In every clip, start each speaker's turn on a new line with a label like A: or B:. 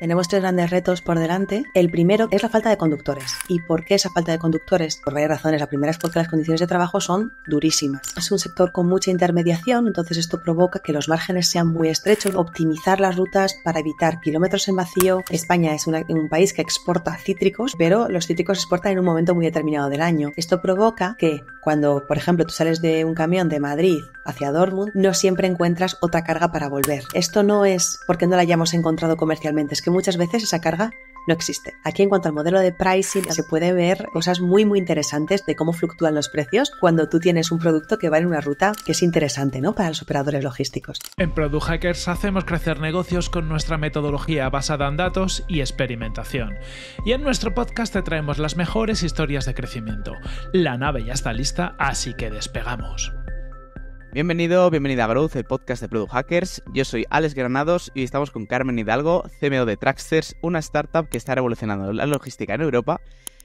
A: Tenemos tres grandes retos por delante. El primero es la falta de conductores. ¿Y por qué esa falta de conductores? Por varias razones. La primera es porque las condiciones de trabajo son durísimas. Es un sector con mucha intermediación, entonces esto provoca que los márgenes sean muy estrechos. Optimizar las rutas para evitar kilómetros en vacío. España es un país que exporta cítricos, pero los cítricos se exportan en un momento muy determinado del año. Esto provoca que cuando, por ejemplo, tú sales de un camión de Madrid hacia Dortmund, no siempre encuentras otra carga para volver. Esto no es porque no la hayamos encontrado comercialmente, es que muchas veces esa carga no existe. Aquí en cuanto al modelo de pricing se puede ver cosas muy muy interesantes de cómo fluctúan los precios cuando tú tienes un producto que va en una ruta que es interesante, ¿no? Para los operadores logísticos. En
B: Product Hackers hacemos crecer negocios con nuestra metodología basada en datos y experimentación. Y en nuestro podcast te traemos las mejores historias de crecimiento. La nave ya está lista, así que despegamos. Bienvenido, bienvenida a Growth, el podcast de Product Hackers. Yo soy Alex Granados y estamos con Carmen Hidalgo, CMO de Traxters, una startup que está revolucionando la logística en Europa.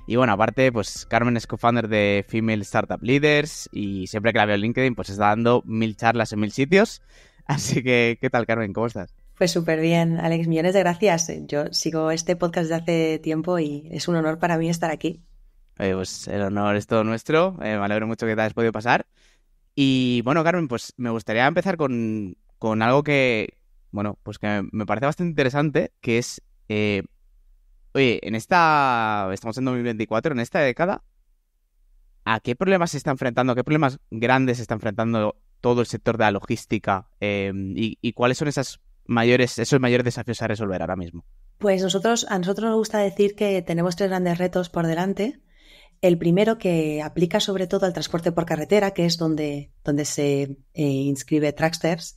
B: Y bueno, aparte, pues Carmen es co-founder de Female Startup Leaders y siempre que la veo en LinkedIn, pues está dando mil charlas en mil sitios. Así que, ¿qué tal, Carmen? ¿Cómo estás?
A: Pues súper bien, Alex, millones de gracias. Yo sigo este podcast desde hace tiempo y es un honor para mí estar aquí.
B: Eh, pues el honor es todo nuestro. Eh, me alegro mucho que te hayas podido pasar. Y bueno, Carmen, pues me gustaría empezar con, algo que, bueno, pues que me parece bastante interesante, que es, eh, oye, en esta, estamos en 2024, en esta década, ¿a qué problemas se está enfrentando, a qué problemas grandes se está enfrentando todo el sector de la logística em, y, cuáles son esas mayores, esos mayores desafíos a resolver ahora mismo?
A: Pues nosotros, a nosotros nos gusta decir que tenemos tres grandes retos por delante el primero que aplica sobre todo al transporte por carretera, que es donde, donde se eh, inscribe Tracksters,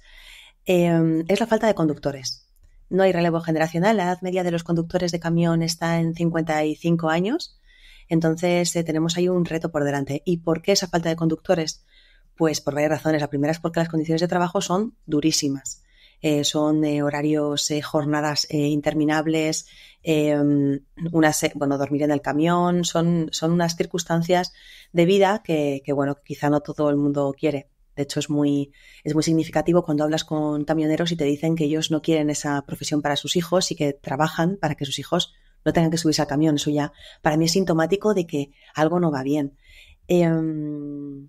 A: em, es la falta de conductores. No hay relevo generacional, la edad media de los conductores de camión está en 55 años, entonces eh, tenemos ahí un reto por delante. ¿Y por qué esa falta de conductores? Pues por varias razones. La primera es porque las condiciones de trabajo son durísimas. Eh, son eh, horarios, eh, jornadas interminables, em, unas, bueno, dormir en el camión, son, son unas circunstancias de vida que, que, bueno, quizá no todo el mundo quiere. De hecho, es muy, es muy significativo cuando hablas con camioneros y te dicen que ellos no quieren esa profesión para sus hijos y que trabajan para que sus hijos no tengan que subirse al camión. Eso ya para mí es sintomático de que algo no va bien. Em,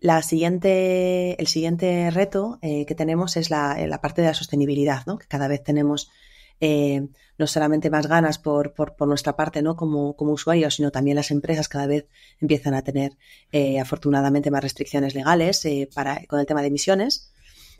A: la siguiente, el siguiente reto eh, que tenemos es eh, la, parte de la sostenibilidad, ¿no? que cada vez tenemos eh, no solamente más ganas por, nuestra parte como, usuarios, sino también las empresas cada vez empiezan a tener afortunadamente más restricciones legales con el tema de emisiones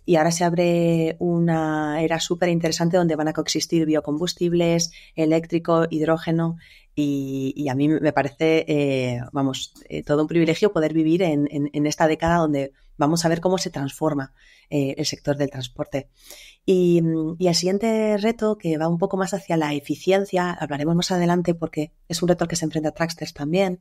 A: y ahora se abre una era súper interesante donde van a coexistir biocombustibles, eléctrico, hidrógeno y, a mí me parece, eh, vamos, eh, todo un privilegio poder vivir en, esta década donde vamos a ver cómo se transforma eh, el sector del transporte. Y, y, el siguiente reto, que va un poco más hacia la eficiencia, hablaremos más adelante porque es un reto al que se enfrenta Traxters también,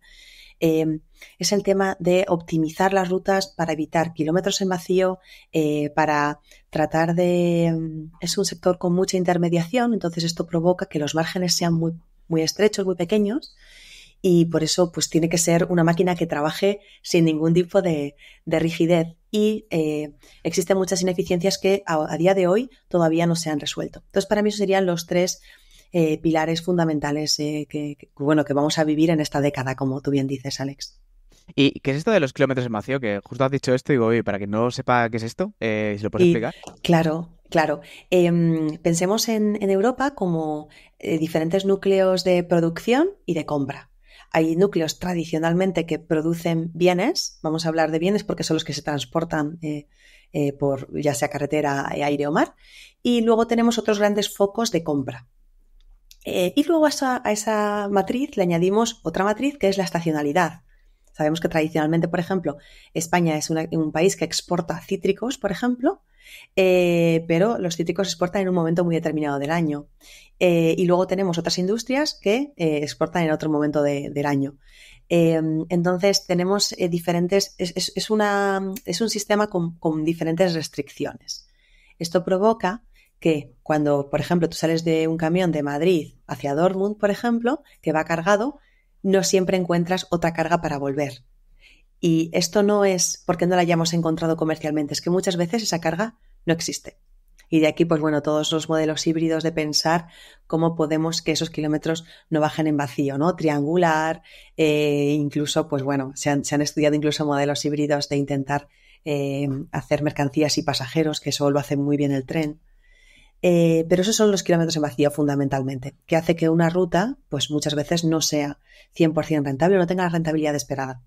A: Em, es el tema de optimizar las rutas para evitar kilómetros en vacío, eh, para tratar de... Em, es un sector con mucha intermediación, entonces esto provoca que los márgenes sean muy, muy estrechos, muy pequeños y por eso pues tiene que ser una máquina que trabaje sin ningún tipo de, rigidez y eh, existen muchas ineficiencias que a, día de hoy todavía no se han resuelto. Entonces para mí serían los tres eh, pilares fundamentales eh, que, bueno, que vamos a vivir en esta década, como tú bien dices, Alex.
B: ¿Y qué es esto de los kilómetros en vacío? Que justo has dicho esto y digo, para que no sepa qué es esto, eh, lo puedes y, explicar.
A: Claro, claro. Em, pensemos en, Europa como eh, diferentes núcleos de producción y de compra. Hay núcleos tradicionalmente que producen bienes, vamos a hablar de bienes porque son los que se transportan por ya sea carretera, aire o mar, y luego tenemos otros grandes focos de compra eh, y luego a esa, matriz le añadimos otra matriz que es la estacionalidad. Sabemos que tradicionalmente, por ejemplo, España es un país que exporta cítricos, por ejemplo, eh, pero los cítricos exportan en un momento muy determinado del año. Eh, y luego tenemos otras industrias que exportan en otro momento del año. entonces tenemos diferentes, es, una, es un sistema con, diferentes restricciones. Esto provoca que cuando, por ejemplo, tú sales de un camión de Madrid hacia Dortmund, por ejemplo, que va cargado, no siempre encuentras otra carga para volver. Y esto no es porque no la hayamos encontrado comercialmente, es que muchas veces esa carga no existe. Y de aquí, pues bueno, todos los modelos híbridos de pensar cómo podemos que esos kilómetros no bajen en vacío, ¿no? Triangular, eh, incluso, pues bueno, se han, estudiado incluso modelos híbridos de intentar eh, hacer mercancías y pasajeros, que eso lo hace muy bien el tren. Eh, pero esos son los kilómetros en vacío fundamentalmente, que hace que una ruta, pues muchas veces no sea 100% rentable o no tenga la rentabilidad esperada.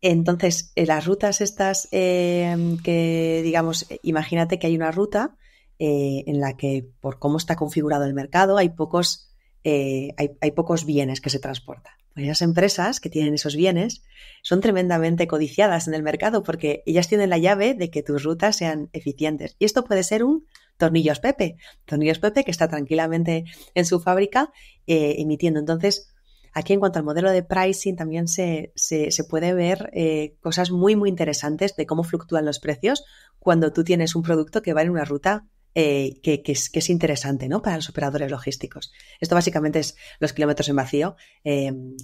A: Entonces, eh, las rutas estas em, que, digamos, eh, imagínate que hay una ruta en la que, por cómo está configurado el mercado, hay pocos, hay, pocos bienes que se transportan. las pues empresas que tienen esos bienes son tremendamente codiciadas en el mercado porque ellas tienen la llave de que tus rutas sean eficientes. Y esto puede ser un Tornillos Pepe. Tornillos Pepe que está tranquilamente en su fábrica eh, emitiendo. Entonces, aquí en cuanto al modelo de pricing también se, se, puede ver eh, cosas muy, muy interesantes de cómo fluctúan los precios cuando tú tienes un producto que va en una ruta eh, que, que, es, interesante ¿no? para los operadores logísticos. Esto básicamente es los kilómetros en vacío.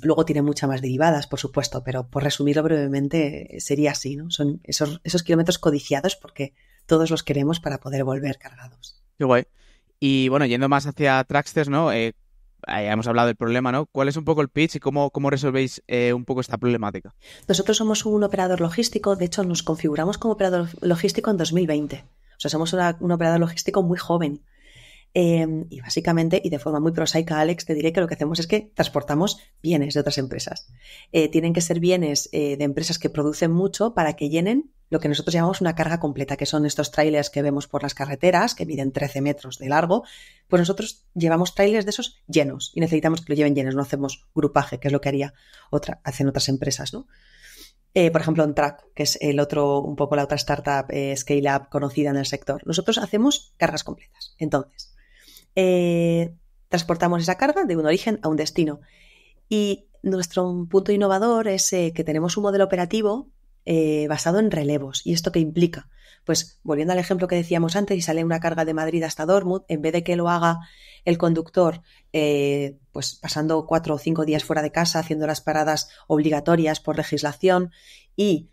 A: luego tiene muchas más derivadas, por supuesto, pero por resumirlo brevemente sería así. ¿no? Son esos, esos kilómetros codiciados porque todos los queremos para poder volver cargados.
B: Qué guay. Y bueno, yendo más hacia Traxters, ¿no? Eh, hemos hablado del problema, ¿no? ¿Cuál es un poco el pitch y cómo, resolvéis eh, un poco esta problemática?
A: Nosotros somos un operador logístico, de hecho nos configuramos como operador logístico en 2020. O sea, somos un operador logístico muy joven. Em, y básicamente, y de forma muy prosaica, Alex, te diré que lo que hacemos es que transportamos bienes de otras empresas. Eh, tienen que ser bienes eh, de empresas que producen mucho para que llenen lo que nosotros llamamos una carga completa, que son estos trailers que vemos por las carreteras, que miden 13 metros de largo, pues nosotros llevamos trailers de esos llenos y necesitamos que lo lleven llenos, no hacemos grupaje, que es lo que haría otra, hacen otras empresas, ¿no? Eh, por ejemplo, track que es el otro, un poco la otra startup scale-up conocida en el sector. Nosotros hacemos cargas completas. Entonces, eh, transportamos esa carga de un origen a un destino. Y nuestro punto innovador es eh, que tenemos un modelo operativo eh, basado en relevos. ¿Y esto qué implica? Pues volviendo al ejemplo que decíamos antes, y sale una carga de Madrid hasta Dortmund, en vez de que lo haga el conductor, pues pasando cuatro o cinco días fuera de casa, haciendo las paradas obligatorias por legislación y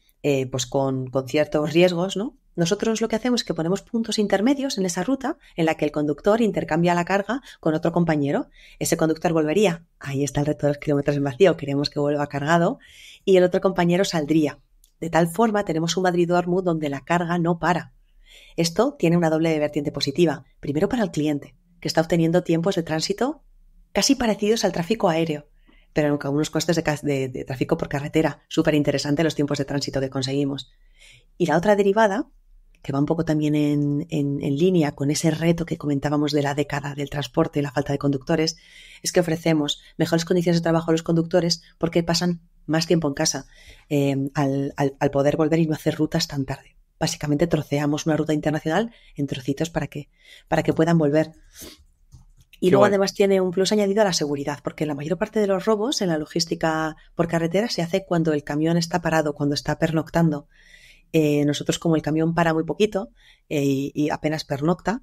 A: pues con, con, ciertos riesgos, ¿no? Nosotros lo que hacemos es que ponemos puntos intermedios en esa ruta en la que el conductor intercambia la carga con otro compañero. Ese conductor volvería, ahí está el reto de los kilómetros en vacío, queremos que vuelva cargado, y el otro compañero saldría. De tal forma tenemos un madrid donde la carga no para. Esto tiene una doble vertiente positiva. Primero para el cliente, que está obteniendo tiempos de tránsito casi parecidos al tráfico aéreo, pero con unos costes de, de tráfico por carretera. Súper interesante los tiempos de tránsito que conseguimos. Y la otra derivada que va un poco también en, línea con ese reto que comentábamos de la década del transporte y la falta de conductores, es que ofrecemos mejores condiciones de trabajo a los conductores porque pasan más tiempo en casa eh, al, poder volver y no hacer rutas tan tarde básicamente troceamos una ruta internacional en trocitos para que, para que puedan volver. Y luego además tiene un plus añadido a la seguridad, porque la mayor parte de los robos en la logística por carretera se hace cuando el camión está parado, cuando está pernoctando. Eh, nosotros como el camión para muy poquito eh, y apenas pernocta,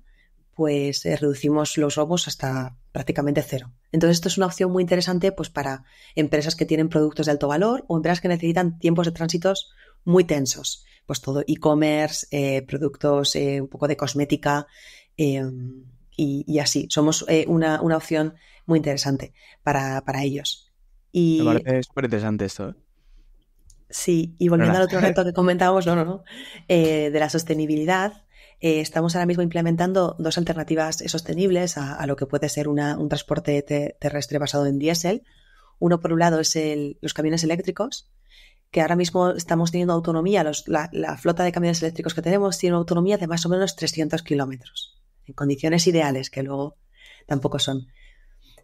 A: pues eh, reducimos los robos hasta prácticamente cero. Entonces esto es una opción muy interesante pues para empresas que tienen productos de alto valor o empresas que necesitan tiempos de tránsitos muy tensos. Pues todo e-commerce, productos un poco de cosmética y, así. Somos una, una, opción muy interesante para, para ellos. Y... Me
B: parece súper interesante esto.
A: Sí, y volviendo al otro reto que comentábamos, no, no, no, eh, de la sostenibilidad, eh, estamos ahora mismo implementando dos alternativas sostenibles a, lo que puede ser una, un transporte terrestre basado en diésel. Uno, por un lado, es los camiones eléctricos, que ahora mismo estamos teniendo autonomía, la, flota de camiones eléctricos que tenemos tiene una autonomía de más o menos 300 kilómetros, en condiciones ideales, que luego tampoco son.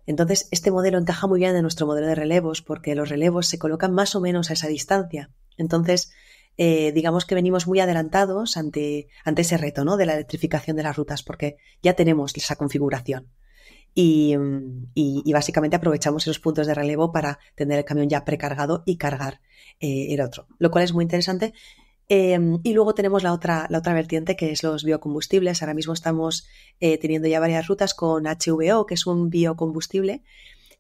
A: Entonces, este modelo encaja muy bien en nuestro modelo de relevos porque los relevos se colocan más o menos a esa distancia. Entonces, eh, digamos que venimos muy adelantados ante, ante ese reto ¿no? de la electrificación de las rutas porque ya tenemos esa configuración. Y, mm, básicamente aprovechamos esos puntos de relevo para tener el camión ya precargado y cargar eh, el otro, lo cual es muy interesante Em, y luego tenemos la otra, la otra vertiente que es los biocombustibles. Ahora mismo estamos eh, teniendo ya varias rutas con HVO, que es un biocombustible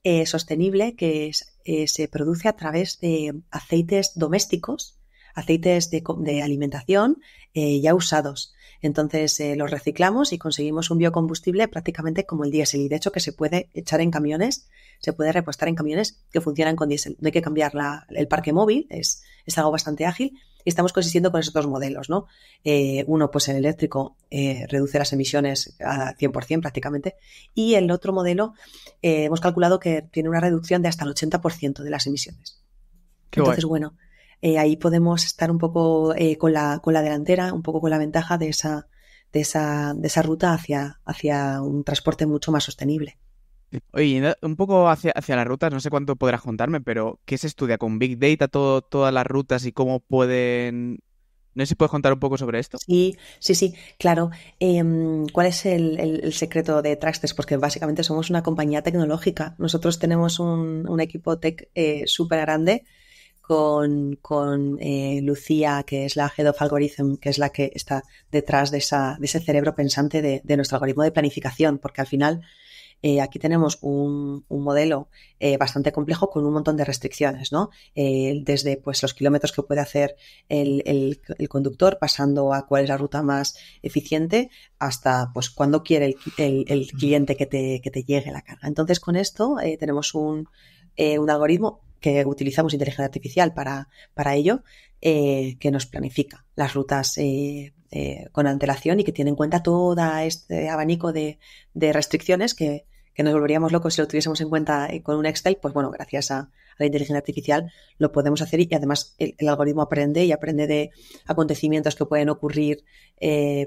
A: eh, sostenible que eh, se produce a través de aceites domésticos, aceites de alimentación ya usados. Entonces eh, los reciclamos y conseguimos un biocombustible prácticamente como el diésel y de hecho que se puede echar en camiones, se puede repostar en camiones que funcionan con diésel. No hay que cambiar el parque móvil, es, algo bastante ágil y estamos consistiendo con esos dos modelos, ¿no? Eh, uno, pues el eléctrico eh, reduce las emisiones a 100% prácticamente y el otro modelo hemos calculado que tiene una reducción de hasta el 80% de las emisiones. Entonces, bueno, eh, ahí podemos estar un poco eh, con, la, delantera, un poco con la ventaja de esa, de esa, de esa ruta hacia, hacia un transporte mucho más sostenible.
B: Oye, un poco hacia, hacia las rutas, no sé cuánto podrás contarme, pero ¿qué se estudia con Big Data, todas las rutas y cómo pueden no sé si puedes contar un poco sobre esto.
A: Sí, sí, sí, claro. Em, ¿Cuál es el, secreto de Traxtes? Porque básicamente somos una compañía tecnológica. Nosotros tenemos un, un equipo tech eh, súper grande con, con eh, Lucía, que es la Head of Algorithm, que es la que está detrás de, esa, de ese cerebro pensante de, de, nuestro algoritmo de planificación, porque al final eh, aquí tenemos un, modelo eh, bastante complejo con un montón de restricciones, ¿no? desde pues, los kilómetros que puede hacer el, conductor, pasando a cuál es la ruta más eficiente, hasta pues cuándo quiere el, cliente que te, llegue la carga. Entonces, con esto tenemos un, un algoritmo que utilizamos inteligencia artificial para, para ello, eh, que nos planifica las rutas eh, eh, con antelación y que tiene en cuenta todo este abanico de, restricciones que, que, nos volveríamos locos si lo tuviésemos en cuenta con un Excel, pues bueno, gracias a, la inteligencia artificial lo podemos hacer y, además el, algoritmo aprende y aprende de acontecimientos que pueden ocurrir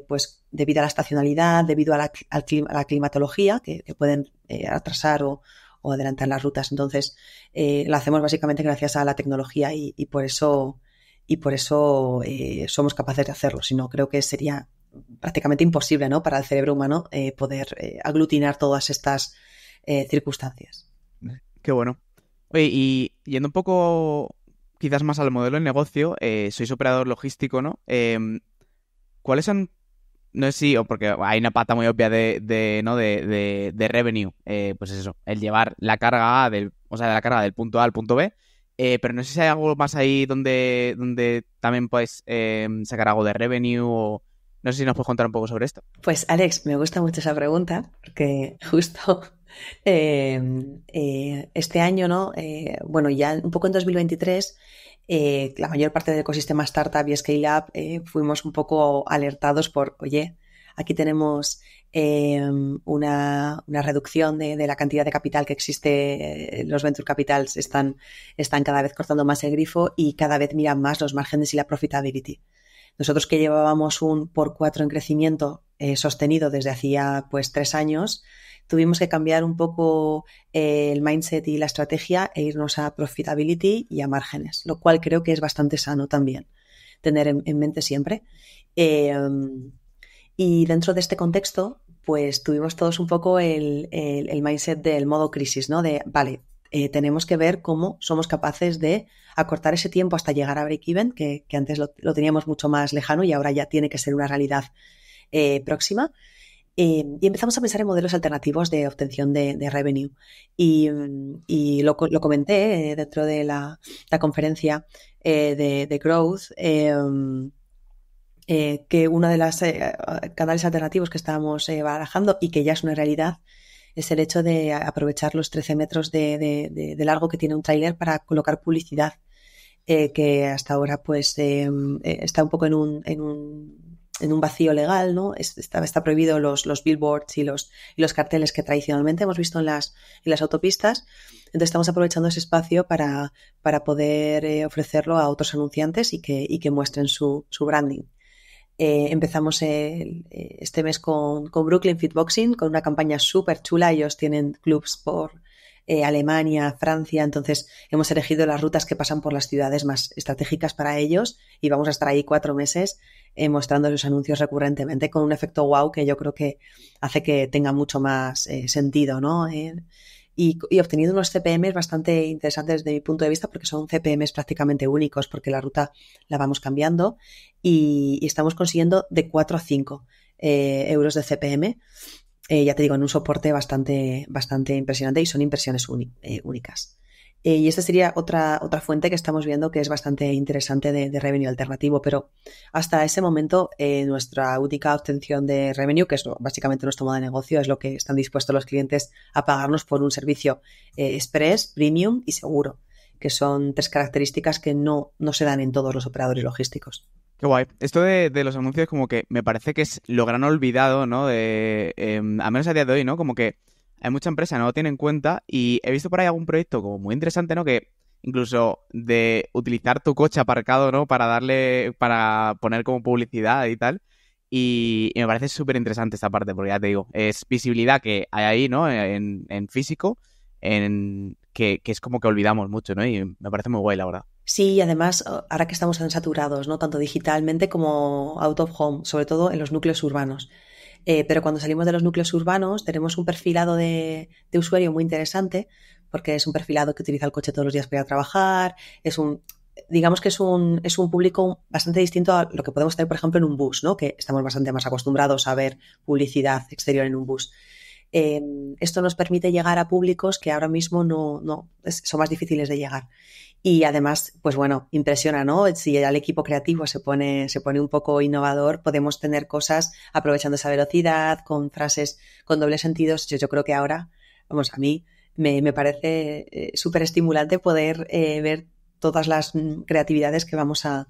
A: pues debido a la estacionalidad, debido a la, climatología, que pueden atrasar o, o adelantar las rutas. Entonces, eh, la lo hacemos básicamente gracias a la tecnología y, por eso, y por eso eh, somos capaces de hacerlo. Si no, creo que sería prácticamente imposible ¿no? para el cerebro humano eh, poder aglutinar todas estas circunstancias.
B: Qué bueno. Oye, y yendo un poco quizás más al modelo de negocio, sois operador logístico, ¿no? Em, ¿Cuáles han no si, o porque hay una pata muy obvia de, ¿no? de, de, revenue. Eh, pues eso, el llevar la carga del, o sea, de la carga del punto A al punto B. Eh, pero no sé si hay algo más ahí donde, donde también puedes em, sacar algo de revenue o. No sé si nos puedes contar un poco sobre esto.
A: Pues Alex, me gusta mucho esa pregunta, porque justo em, eh, este año, ¿no? bueno, ya un poco en 2023 eh, la mayor parte del ecosistema startup y scale up eh, fuimos un poco alertados por, oye, aquí tenemos eh, una, reducción de, la cantidad de capital que existe. Los venture capitals están, están cada vez cortando más el grifo y cada vez miran más los márgenes y la profitability. Nosotros que llevábamos un por cuatro en crecimiento sostenido desde hacía pues tres años, tuvimos que cambiar un poco eh, el mindset y la estrategia e irnos a profitability y a márgenes, lo cual creo que es bastante sano también tener en, mente siempre. Em, y dentro de este contexto, pues tuvimos todos un poco el, mindset del modo crisis, ¿no? De, vale, eh, tenemos que ver cómo somos capaces de acortar ese tiempo hasta llegar a break-even, que, antes lo, teníamos mucho más lejano y ahora ya tiene que ser una realidad eh, próxima. Em, y empezamos a pensar en modelos alternativos de obtención de, revenue. Y, mm, lo, comenté eh, dentro de la, conferencia eh, de, Growth. Em, eh, que uno de los canales alternativos que estábamos barajando y que ya es una realidad es el hecho de aprovechar los 13 metros de, largo que tiene un trailer para colocar publicidad, que hasta ahora pues em, está un poco en un en un vacío legal, ¿no? Está, está prohibido los, los billboards y los, y los carteles que tradicionalmente hemos visto en las, en las autopistas. Entonces estamos aprovechando ese espacio para, para poder eh, ofrecerlo a otros anunciantes y que, que muestren su, branding. Eh, empezamos eh, este mes con, con Brooklyn Fitboxing, con una campaña súper chula. Ellos tienen clubs por, eh, Alemania, Francia. Entonces, hemos elegido las rutas que pasan por las ciudades más estratégicas para ellos y vamos a estar ahí cuatro meses eh, mostrando los anuncios recurrentemente con un efecto wow que yo creo que hace que tenga mucho más eh, sentido, ¿no? y, obteniendo unos CPMs bastante interesantes desde mi punto de vista porque son CPMs prácticamente únicos porque la ruta la vamos cambiando y, estamos consiguiendo de 4 a 5 euros de CPM eh, ya te digo, en un soporte bastante, bastante impresionante y son impresiones eh, únicas. Eh, y esta sería otra, otra fuente que estamos viendo que es bastante interesante de, revenue alternativo, pero hasta ese momento nuestra única obtención de revenue, que es básicamente nuestro modo de negocio, es lo que están dispuestos los clientes a pagarnos por un servicio express, premium y seguro, que son tres características que no se dan en todos los operadores logísticos. Qué guay. Esto de,
B: los anuncios como que me parece que es lo gran olvidado, ¿no? De, em, a menos a día de hoy, ¿no? Como que hay mucha empresa, no lo tiene en cuenta y he visto por ahí algún proyecto como muy interesante, ¿no? Que incluso de utilizar tu coche aparcado, ¿no? Para darle, para poner como publicidad y tal. Y, me parece súper interesante esta parte, porque ya te digo, es visibilidad que hay ahí, ¿no? En, físico, en que es como que olvidamos mucho, ¿no? Y me parece muy guay, la verdad.
A: Sí, además, oh, ahora que estamos tan saturados, ¿no? Tanto digitalmente como out of home, sobre todo en los núcleos urbanos. Eh, pero cuando salimos de los núcleos urbanos tenemos un perfilado de, usuario muy interesante, porque es un perfilado que utiliza el coche todos los días para ir a trabajar, es un, digamos que es un, es un público bastante distinto a lo que podemos tener, por ejemplo, en un bus, ¿no? Que estamos bastante más acostumbrados a ver publicidad exterior en un bus. Em, esto nos permite llegar a públicos que ahora mismo no, no son más difíciles de llegar. Y además, pues bueno, impresiona, ¿no? Si el equipo creativo se pone, se pone un poco innovador, podemos tener cosas aprovechando esa velocidad, con frases con dobles sentidos. Yo, creo que ahora, vamos, a mí me, parece eh, súper estimulante poder eh, ver todas las mm, creatividades que vamos a,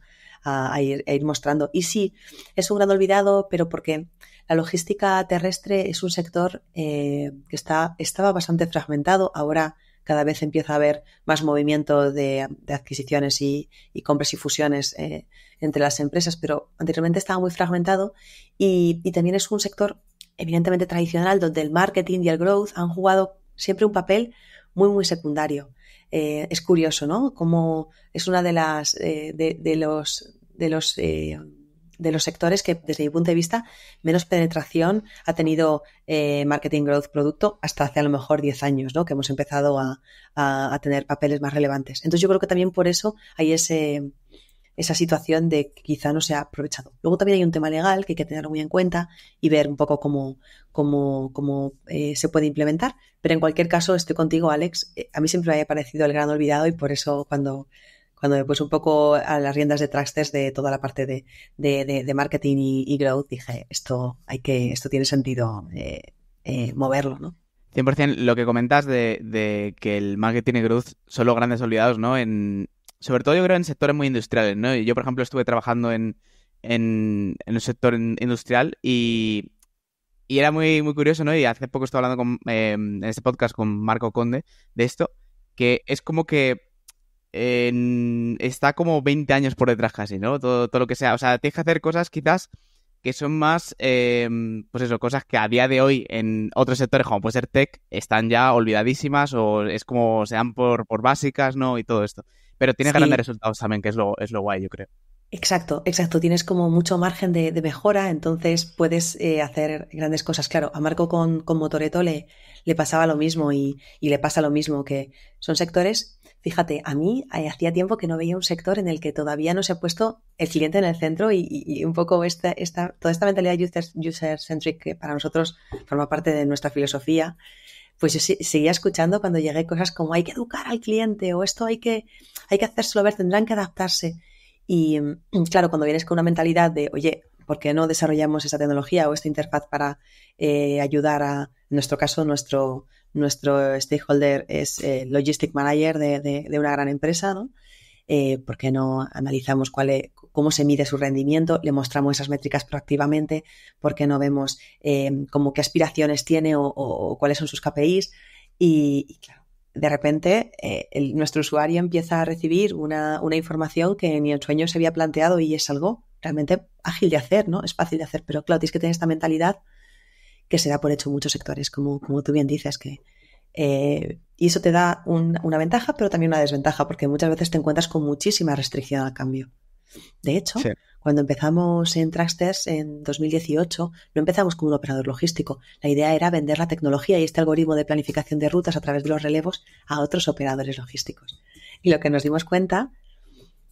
A: ir, mostrando. Y sí, es un gran olvidado, pero porque la logística terrestre es un sector eh, que está, estaba bastante fragmentado, ahora cada vez empieza a haber más movimiento de, adquisiciones y, compras y fusiones eh, entre las empresas, pero anteriormente estaba muy fragmentado y, también es un sector evidentemente tradicional donde el marketing y el growth han jugado siempre un papel muy, muy secundario. Eh, es curioso, ¿no? Como es una de las eh, de, los de los de los sectores que desde mi punto de vista menos penetración ha tenido eh, marketing growth producto hasta hace a lo mejor 10 años, ¿no? que hemos empezado a, tener papeles más relevantes. Entonces yo creo que también por eso hay ese, esa situación de que quizá no se ha aprovechado. Luego también hay un tema legal que hay que tener muy en cuenta y ver un poco cómo, cómo, cómo eh, se puede implementar. Pero en cualquier caso, estoy contigo, Alex. Eh, a mí siempre me ha parecido el gran olvidado y por eso cuando cuando me puse un poco a las riendas de trastes de toda la parte de, marketing y, growth, dije, esto hay que, esto tiene sentido eh, eh, moverlo, ¿no?
B: 100% lo que comentas de, que el marketing y growth son grandes olvidados, ¿no? En, sobre todo yo creo en sectores muy industriales, ¿no? Yo, por ejemplo, estuve trabajando en, en, un sector industrial y, y era muy, muy curioso, ¿no? Y hace poco estaba hablando con, em, en este podcast con Marco Conde de esto, que es como que está como 20 años por detrás casi, ¿no? Todo, lo que sea. O sea, tienes que hacer cosas quizás que son más, em, pues eso, cosas que a día de hoy en otros sectores, como puede ser tech, están ya olvidadísimas o es como se dan por, básicas, ¿no? Y todo esto. Pero tienes grandes resultados también, que es lo, es lo guay, yo creo.
A: Exacto, exacto. Tienes como mucho margen de, mejora, entonces puedes eh, hacer grandes cosas. Claro, a Marco con, con Motoreto le, pasaba lo mismo y, y le pasa lo mismo, que son sectores Fíjate, a mí eh, hacía tiempo que no veía un sector en el que todavía no se ha puesto el cliente en el centro y, un poco esta, toda esta mentalidad user-centric que para nosotros forma parte de nuestra filosofía, pues yo seguía escuchando cuando llegué cosas como hay que educar al cliente o esto hay que, hay que hacérselo ver, tendrán que adaptarse. Y mm, claro, cuando vienes con una mentalidad de, oye, ¿por qué no desarrollamos esta tecnología o esta interfaz para eh, ayudar a, en nuestro caso, nuestro, nuestro stakeholder es el eh, logistic manager de, una gran empresa, ¿no? Eh, ¿Por no analizamos cuál cómo se mide su rendimiento? Le mostramos esas métricas proactivamente, porque no vemos eh, qué aspiraciones tiene o, cuáles son sus KPIs? Y, claro, de repente eh, nuestro usuario empieza a recibir una, una, información que ni el sueño se había planteado y es algo realmente ágil de hacer, ¿no? Es fácil de hacer, pero claro, tienes que tener esta mentalidad que se da por hecho muchos sectores, como, como tú bien dices, que, eh, y eso te da una ventaja, pero también una desventaja, porque muchas veces te encuentras con muchísima restricción al cambio. De hecho, cuando empezamos en Traxtest en 2018, no empezamos como un operador logístico. La idea era vender la tecnología y este algoritmo de planificación de rutas a través de los relevos a otros operadores logísticos. Y lo que nos dimos cuenta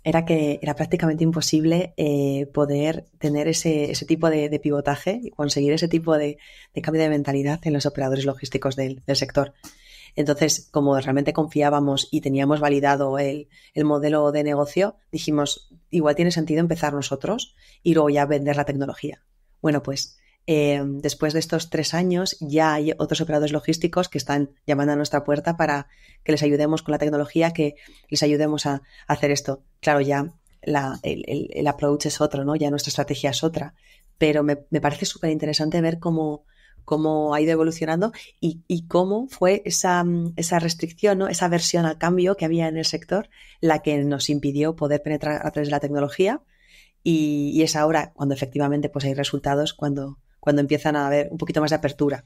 A: era que era prácticamente imposible eh, poder tener ese, tipo de, pivotaje y conseguir ese tipo de, cambio de mentalidad en los operadores logísticos del, sector. Entonces, como realmente confiábamos y teníamos validado el, el, modelo de negocio, dijimos, igual tiene sentido empezar nosotros y luego ya vender la tecnología. Bueno, pues eh, después de estos tres años ya hay otros operadores logísticos que están llamando a nuestra puerta para que les ayudemos con la tecnología, que les ayudemos a, hacer esto. Claro, ya el, approach es otro, ¿no? Ya nuestra estrategia es otra. Pero me, parece súper interesante ver cómo, cómo ha ido evolucionando y, cómo fue esa, restricción, ¿no? esa versión al cambio que había en el sector, la que nos impidió poder penetrar a través de la tecnología. Y, y es ahora cuando efectivamente pues, hay resultados, cuando cuando empiezan a haber un poquito más de apertura.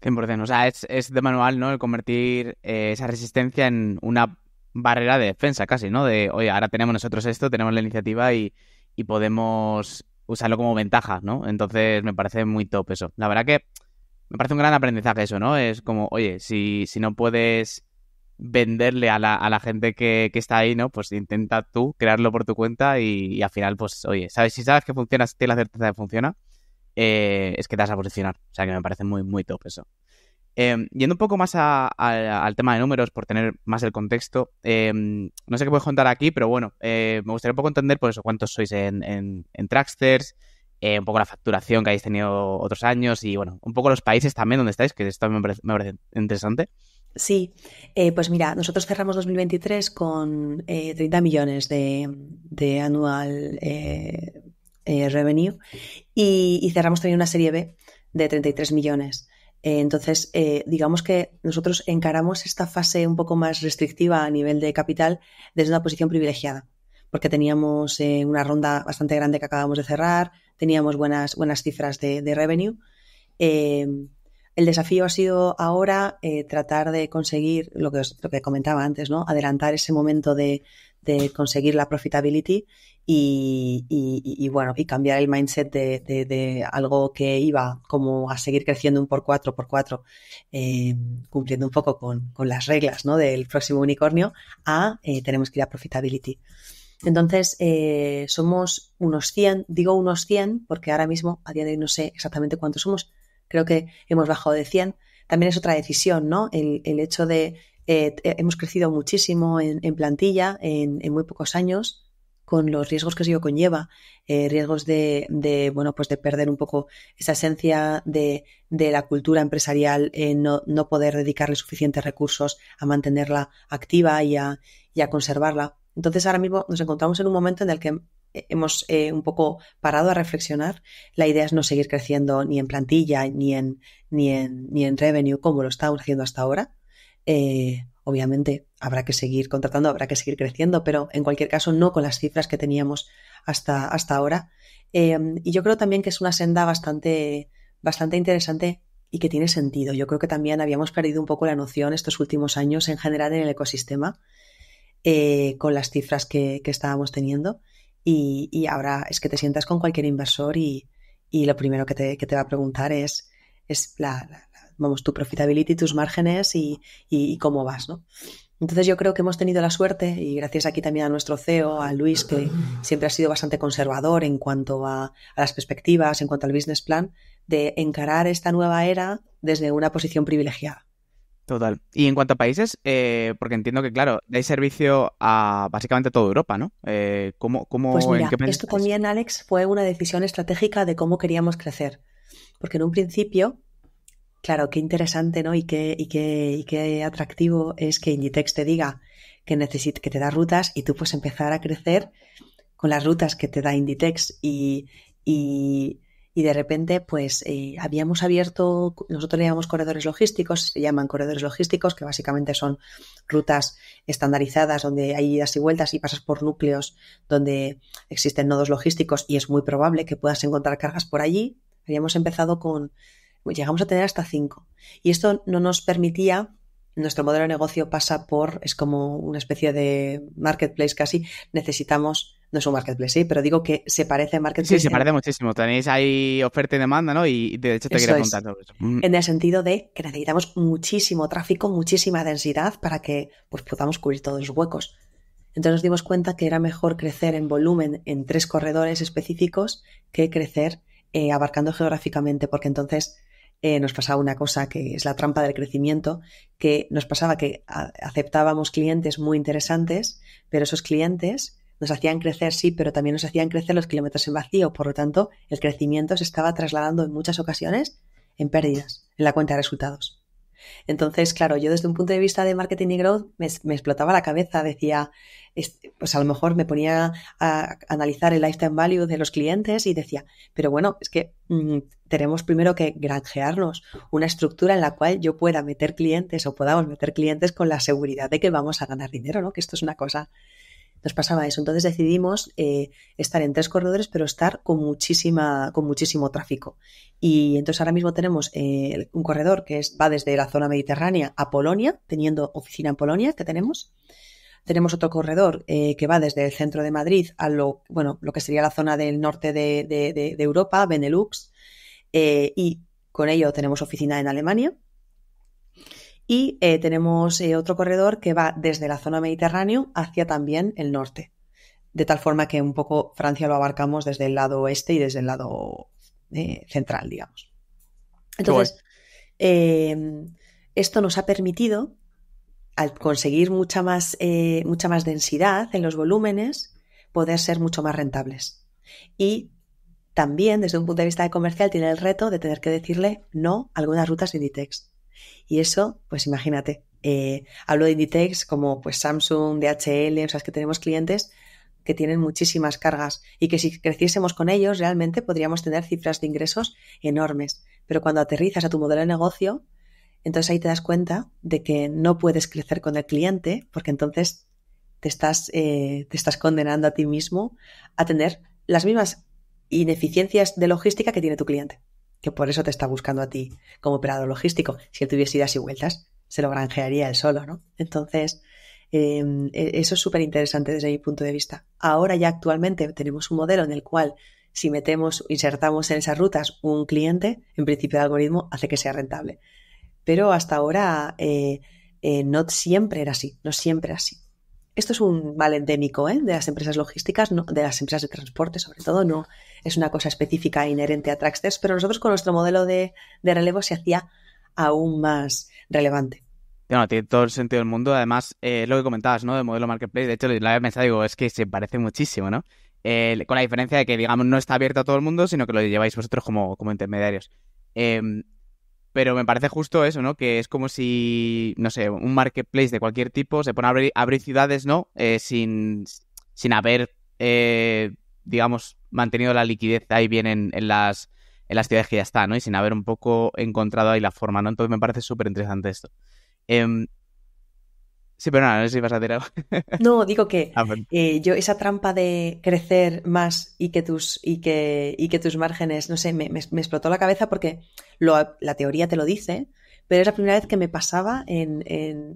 B: 100%, o sea, es, de manual, ¿no? El convertir eh, esa resistencia en una barrera de defensa casi, ¿no? De, oye, ahora tenemos nosotros esto, tenemos la iniciativa y, podemos usarlo como ventaja, ¿no? Entonces me parece muy top eso. La verdad que me parece un gran aprendizaje eso, ¿no? Es como, oye, si, si no puedes venderle a la, a la gente que, está ahí, ¿no? Pues intenta tú crearlo por tu cuenta y, y al final, pues, oye, sabes, si sabes que funciona, si tienes la certeza de que funciona, eh, es que te vas a posicionar. O sea que me parece muy, muy top eso. Eh, yendo un poco más al tema de números, por tener más el contexto, eh, no sé qué puedes contar aquí, pero bueno, me gustaría un poco entender por eso, cuántos sois en, en, Tracksters, un poco la facturación que habéis tenido otros años y bueno, un poco los países también donde estáis, que esto me parece, interesante.
A: Sí, pues mira, nosotros cerramos 2023 con 30 millones de anual revenue y, cerramos también una serie B de 33 millones. Eh, entonces, eh, digamos que nosotros encaramos esta fase un poco más restrictiva a nivel de capital desde una posición privilegiada, porque teníamos eh, una ronda bastante grande que acabamos de cerrar, teníamos buenas, buenas cifras de, de revenue. el desafío ha sido ahora tratar de conseguir lo que, lo que comentaba antes, ¿no? Adelantar ese momento de, de conseguir la profitability y, bueno, y cambiar el mindset de, algo que iba como a seguir creciendo un por cuatro por cuatro, eh, cumpliendo un poco con, las reglas ¿no? del próximo unicornio, a eh, tenemos que ir a profitability. Entonces, eh, somos unos 100, digo unos 100 porque ahora mismo, a día de hoy, no sé exactamente cuántos somos, creo que hemos bajado de 100. También es otra decisión, ¿no? el hecho de eh, eh, hemos crecido muchísimo en, plantilla en, muy pocos años con los riesgos que eso conlleva, eh, riesgos de, bueno, pues de perder un poco esa esencia de, la cultura empresarial, no, poder dedicarle suficientes recursos a mantenerla activa y a, conservarla. Entonces ahora mismo nos encontramos en un momento en el que hemos un poco parado a reflexionar, la idea es no seguir creciendo ni en plantilla, ni en, ni en, ni en revenue como lo estamos haciendo hasta ahora, eh, obviamente habrá que seguir contratando, habrá que seguir creciendo, pero en cualquier caso no con las cifras que teníamos hasta, hasta ahora. Eh, y yo creo también que es una senda bastante, bastante interesante y que tiene sentido. Yo creo que también habíamos perdido un poco la noción estos últimos años en general en el ecosistema eh, con las cifras que, estábamos teniendo. Y, ahora es que te sientas con cualquier inversor y, lo primero que te, va a preguntar es, es la vamos, tu profitability, tus márgenes y, cómo vas, ¿no? Entonces yo creo que hemos tenido la suerte, y gracias aquí también a nuestro CEO, a Luis, que siempre ha sido bastante conservador en cuanto a, las perspectivas, en cuanto al business plan, de encarar esta nueva era desde una posición privilegiada.
B: Total. Y en cuanto a países, eh, porque entiendo que, claro, dais servicio a básicamente toda Europa, ¿no? Eh, ¿cómo, cómo, pues mira, esto
A: también, Alex, fue una decisión estratégica de cómo queríamos crecer. Porque en un principio Claro, qué interesante, ¿no? Y qué, y qué, y qué atractivo es que Inditex te diga que, necesite, que te da rutas y tú puedes empezar a crecer con las rutas que te da Inditex y, y, de repente pues eh, habíamos abierto, nosotros le llamamos corredores logísticos, se llaman corredores logísticos que básicamente son rutas estandarizadas donde hay idas y vueltas y pasas por núcleos donde existen nodos logísticos y es muy probable que puedas encontrar cargas por allí. Habíamos empezado con llegamos a tener hasta cinco. Y esto no nos permitía, nuestro modelo de negocio pasa por, es como una especie de marketplace casi, necesitamos, no es un marketplace, sí, pero digo que se parece a marketplace. Sí, se parece
B: muchísimo, tenéis ahí oferta y demanda, ¿no? Y de hecho te quería contar todo eso.
A: Mm. En el sentido de que necesitamos muchísimo tráfico, muchísima densidad para que pues, podamos cubrir todos los huecos. Entonces nos dimos cuenta que era mejor crecer en volumen en tres corredores específicos que crecer eh, abarcando geográficamente, porque entonces eh, nos pasaba una cosa que es la trampa del crecimiento, que nos pasaba que aceptábamos clientes muy interesantes, pero esos clientes nos hacían crecer, sí, pero también nos hacían crecer los kilómetros en vacío. Por lo tanto, el crecimiento se estaba trasladando en muchas ocasiones en pérdidas, en la cuenta de resultados. Entonces, claro, yo desde un punto de vista de marketing y growth me, explotaba la cabeza, decía, pues a lo mejor me ponía a analizar el lifetime value de los clientes y decía, pero bueno, es que mm, tenemos primero que granjearnos una estructura en la cual yo pueda meter clientes o podamos meter clientes con la seguridad de que vamos a ganar dinero, ¿no? Que esto es una cosa nos pasaba eso. Entonces decidimos eh, estar en tres corredores, pero estar con, muchísima, con muchísimo tráfico. Y entonces ahora mismo tenemos eh, un corredor que es, va desde la zona mediterránea a Polonia, teniendo oficina en Polonia que tenemos. Tenemos otro corredor eh, que va desde el centro de Madrid a lo, bueno, lo que sería la zona del norte de Europa, Benelux. y con ello tenemos oficina en Alemania. Y eh, tenemos eh, otro corredor que va desde la zona mediterráneo hacia también el norte. De tal forma que un poco Francia lo abarcamos desde el lado oeste y desde el lado eh, central, digamos. Entonces, em, esto nos ha permitido, al conseguir mucha más, mucha más densidad en los volúmenes, poder ser mucho más rentables. Y también, desde un punto de vista de comercial, tiene el reto de tener que decirle no a algunas rutas de Inditex y eso, pues imagínate, eh, hablo de Inditex como pues Samsung, DHL, o sea, es que tenemos clientes que tienen muchísimas cargas y que si creciésemos con ellos realmente podríamos tener cifras de ingresos enormes. Pero cuando aterrizas a tu modelo de negocio, entonces ahí te das cuenta de que no puedes crecer con el cliente porque entonces te estás, eh, te estás condenando a ti mismo a tener las mismas ineficiencias de logística que tiene tu cliente que por eso te está buscando a ti como operador logístico. Si él tuviese idas y vueltas, se lo granjearía él solo, ¿no? Entonces, em, e, eso es súper interesante desde mi punto de vista. Ahora ya actualmente tenemos un modelo en el cual si metemos, insertamos en esas rutas un cliente, en principio el algoritmo hace que sea rentable. Pero hasta ahora eh, eh, no siempre era así, no siempre era así. Esto es un mal endémico ¿eh? de las empresas logísticas, no, de las empresas de transporte sobre todo, no es una cosa específica e inherente a Traxters, pero nosotros con nuestro modelo de, relevo se hacía aún más relevante.
B: tiene todo el sentido del mundo. Además, eh, lo que comentabas, ¿no? Del modelo marketplace. De hecho, la vez digo, es que se parece muchísimo, ¿no? con la diferencia de que, digamos, no está abierto a todo el mundo, sino que lo lleváis vosotros como, como intermediarios. Em, pero me parece justo eso, ¿no? Que es como si, no sé, un marketplace de cualquier tipo se pone a abrir, ciudades, ¿no? Eh, sin, sin haber, eh, digamos, mantenido la liquidez ahí bien en, las, en las ciudades que ya están ¿no? Y sin haber un poco encontrado ahí la forma, ¿no? Entonces me parece súper interesante esto. Em, Sí, pero nada, no sé si vas a tirar.
A: no, digo que ah, eh, yo esa trampa de crecer más y que tus, y que, que tus márgenes, no sé, me, explotó la cabeza porque la teoría te lo dice, pero es la primera vez que me pasaba en,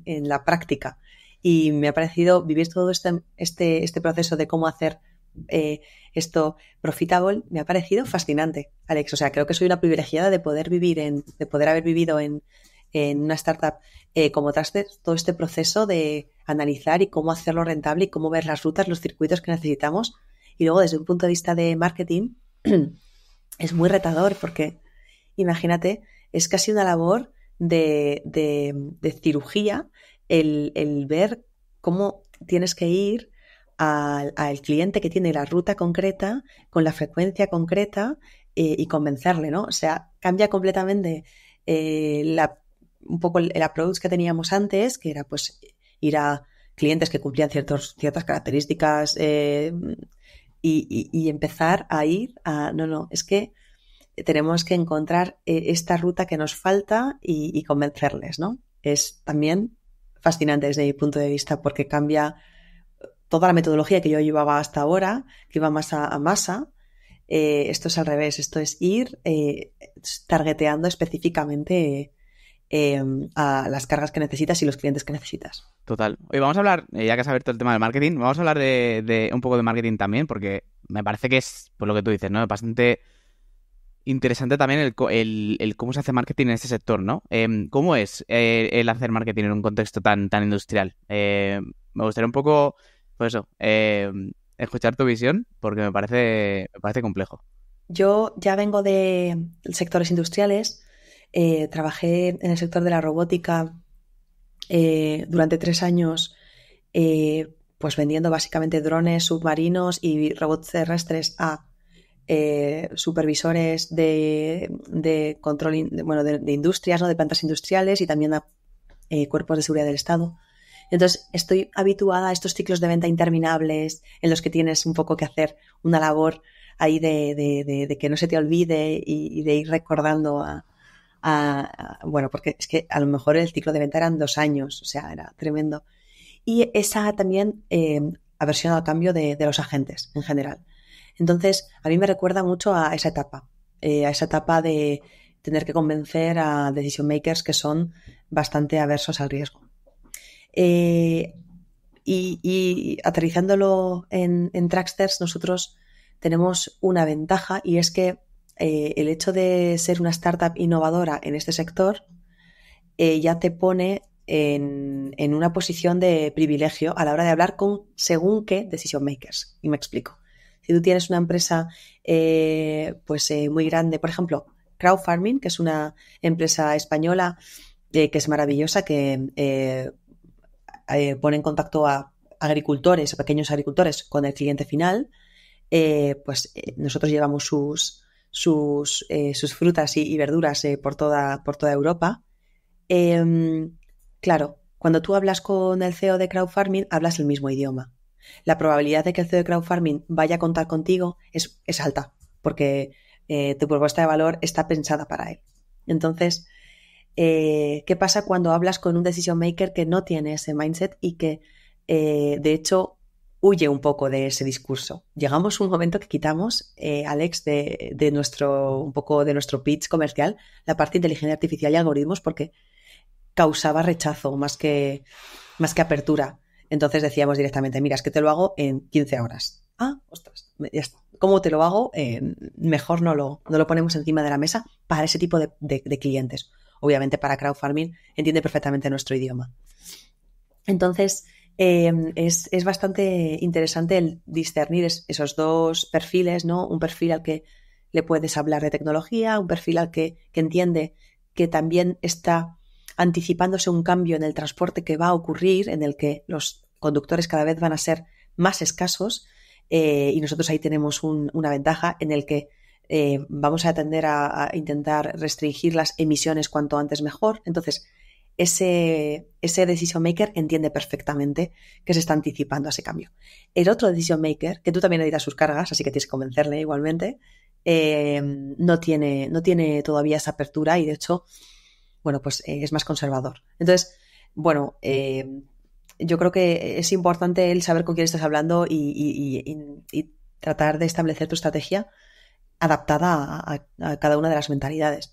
A: la práctica. Y me ha parecido vivir todo este, este, este proceso de cómo hacer eh, esto profitable, me ha parecido fascinante, Alex. O sea, creo que soy una privilegiada de poder vivir en, de poder haber vivido en en una startup eh, como tras todo este proceso de analizar y cómo hacerlo rentable y cómo ver las rutas, los circuitos que necesitamos. Y luego desde un punto de vista de marketing es muy retador porque, imagínate, es casi una labor de, de, cirugía el, el, ver cómo tienes que ir al, cliente que tiene la ruta concreta, con la frecuencia concreta eh, y convencerle, ¿no? O sea, cambia completamente eh, la un poco el, approach que teníamos antes, que era pues ir a clientes que cumplían ciertos, ciertas características eh, y, empezar a ir a, no, no, es que tenemos que encontrar eh, esta ruta que nos falta y, convencerles, ¿no? Es también fascinante desde mi punto de vista porque cambia toda la metodología que yo llevaba hasta ahora, que iba más a, masa. Eh, esto es al revés, esto es ir targeteando específicamente Em, a las cargas que necesitas y los clientes que necesitas.
B: Total. Hoy vamos a hablar, eh, ya que has abierto el tema del marketing, vamos a hablar de, un poco de marketing también, porque me parece que es, por lo que tú dices, ¿no? Bastante interesante también el, cómo se hace marketing en este sector, ¿no? Em, ¿Cómo es eh, el hacer marketing en un contexto tan, tan industrial? Eh, me gustaría un poco, por pues eso, em, escuchar tu visión, porque me parece, me parece complejo.
A: Yo ya vengo de sectores industriales, eh, trabajé en el sector de la robótica eh, durante tres años, eh, pues vendiendo básicamente drones submarinos y robots terrestres a supervisores de, control, bueno, de, industrias, ¿no? de plantas industriales y también a cuerpos de seguridad del Estado. Entonces, estoy habituada a estos ciclos de venta interminables en los que tienes un poco que hacer una labor ahí de, que no se te olvide y, de ir recordando a, bueno, porque es que a lo mejor el ciclo de venta eran dos años, o sea, era tremendo. Y esa también eh, aversión al cambio de, los agentes en general. Entonces, a mí me recuerda mucho a esa etapa, eh, a esa etapa de tener que convencer a decision makers que son bastante aversos al riesgo. Eh, y, aterrizándolo en, en Tracksters, nosotros tenemos una ventaja y es que eh, el hecho de ser una startup innovadora en este sector eh, ya te pone en, una posición de privilegio a la hora de hablar con según qué decision makers. Y me explico. Si tú tienes una empresa eh, pues muy grande, por ejemplo, Crowdfarming, que es una empresa española que es maravillosa, que pone en contacto a agricultores, a pequeños agricultores con el cliente final, pues nosotros llevamos sus, eh, sus, frutas y, verduras eh, por, toda, Europa. Em, claro, cuando tú hablas con el CEO de crowdfarming, hablas el mismo idioma. La probabilidad de que el CEO de crowdfarming vaya a contar contigo es alta, porque eh, tu propuesta de valor está pensada para él. Entonces, ¿qué pasa cuando hablas con un decision maker que no tiene ese mindset y que, de hecho, huye un poco de ese discurso. Llegamos a un momento que quitamos, eh, Alex, de, nuestro, un poco de nuestro pitch comercial, la parte de inteligencia artificial y algoritmos, porque causaba rechazo más que, más que apertura. Entonces decíamos directamente, mira, es que te lo hago en 15 horas. Ah, ostras, ¿Cómo te lo hago? Eh, mejor no lo, lo ponemos encima de la mesa para ese tipo de, clientes. Obviamente para crowdfarming entiende perfectamente nuestro idioma. Entonces, Em, es, bastante interesante el discernir esos dos perfiles, ¿no? Un perfil al que le puedes hablar de tecnología, un perfil al que, entiende que también está anticipándose un cambio en el transporte que va a ocurrir, en el que los conductores cada vez van a ser más escasos, eh, y nosotros ahí tenemos una ventaja en el que eh, vamos a tender a, intentar restringir las emisiones cuanto antes mejor. Entonces, ese, decision maker entiende perfectamente que se está anticipando a ese cambio. El otro decision maker, que tú también editas sus cargas, así que tienes que convencerle igualmente, em, no, tiene, no tiene todavía esa apertura y de hecho, bueno, pues eh, es más conservador. Entonces, bueno, em, yo creo que es importante el saber con quién estás hablando y, tratar de establecer tu estrategia adaptada a cada una de las mentalidades.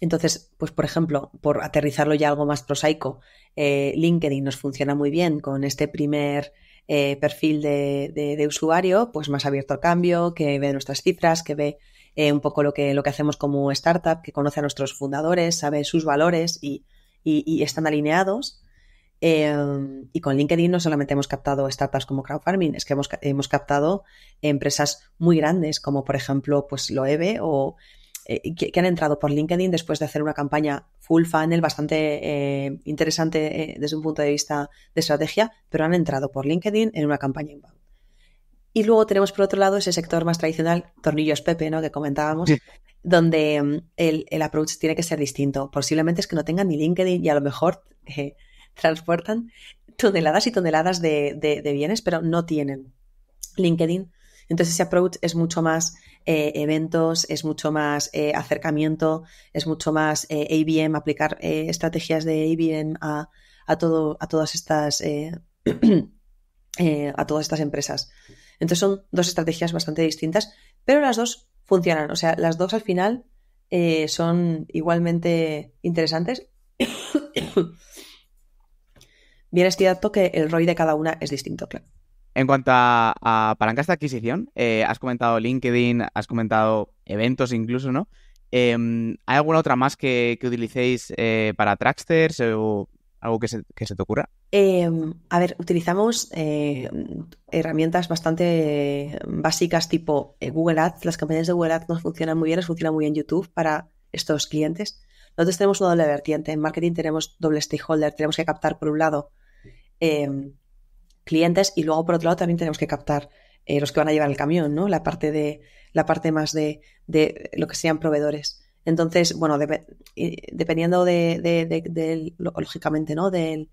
A: Entonces, pues por ejemplo, por aterrizarlo ya algo más prosaico, eh, LinkedIn nos funciona muy bien con este primer eh, perfil de, usuario, pues más abierto al cambio, que ve nuestras cifras, que ve eh, un poco lo que, lo que hacemos como startup, que conoce a nuestros fundadores, sabe sus valores y, están alineados. Em, y con LinkedIn no solamente hemos captado startups como crowdfarming, es que hemos, hemos captado empresas muy grandes como por ejemplo pues Loewe o... Eh, que, han entrado por LinkedIn después de hacer una campaña full funnel bastante eh, interesante eh, desde un punto de vista de estrategia, pero han entrado por LinkedIn en una campaña inbound. Y luego tenemos por otro lado ese sector más tradicional, tornillos Pepe, ¿no? Que comentábamos, donde mm, el, approach tiene que ser distinto. Posiblemente es que no tengan ni LinkedIn y a lo mejor transportan toneladas y toneladas de bienes, pero no tienen LinkedIn. Entonces ese approach es mucho más eh, eventos, es mucho más eh, acercamiento, es mucho más eh, ABM, aplicar estrategias de ABM a, todo, a todas estas a todas estas empresas. Entonces son dos estrategias bastante distintas, pero las dos funcionan. O sea, las dos al final son igualmente interesantes. Bien es cierto que el ROI de cada una es distinto, claro.
B: En cuanto a, palancas de adquisición, eh, has comentado LinkedIn, has comentado eventos incluso, ¿no? Em, ¿Hay alguna otra más que, utilicéis eh, para Tracksters o algo que se, te ocurra?
A: Em, a ver, utilizamos eh, herramientas bastante básicas tipo Google Ads. Las campañas de Google Ads nos funcionan muy bien, nos funcionan muy bien YouTube para estos clientes. Nosotros tenemos una doble vertiente. En marketing tenemos doble stakeholder. Tenemos que captar, por un lado, em, clientes y luego por otro lado también tenemos que captar eh, los que van a llevar el camión, ¿no? La parte de la parte más de, de lo que sean proveedores. Entonces, bueno, dependiendo de, de, lógicamente, ¿no? Del,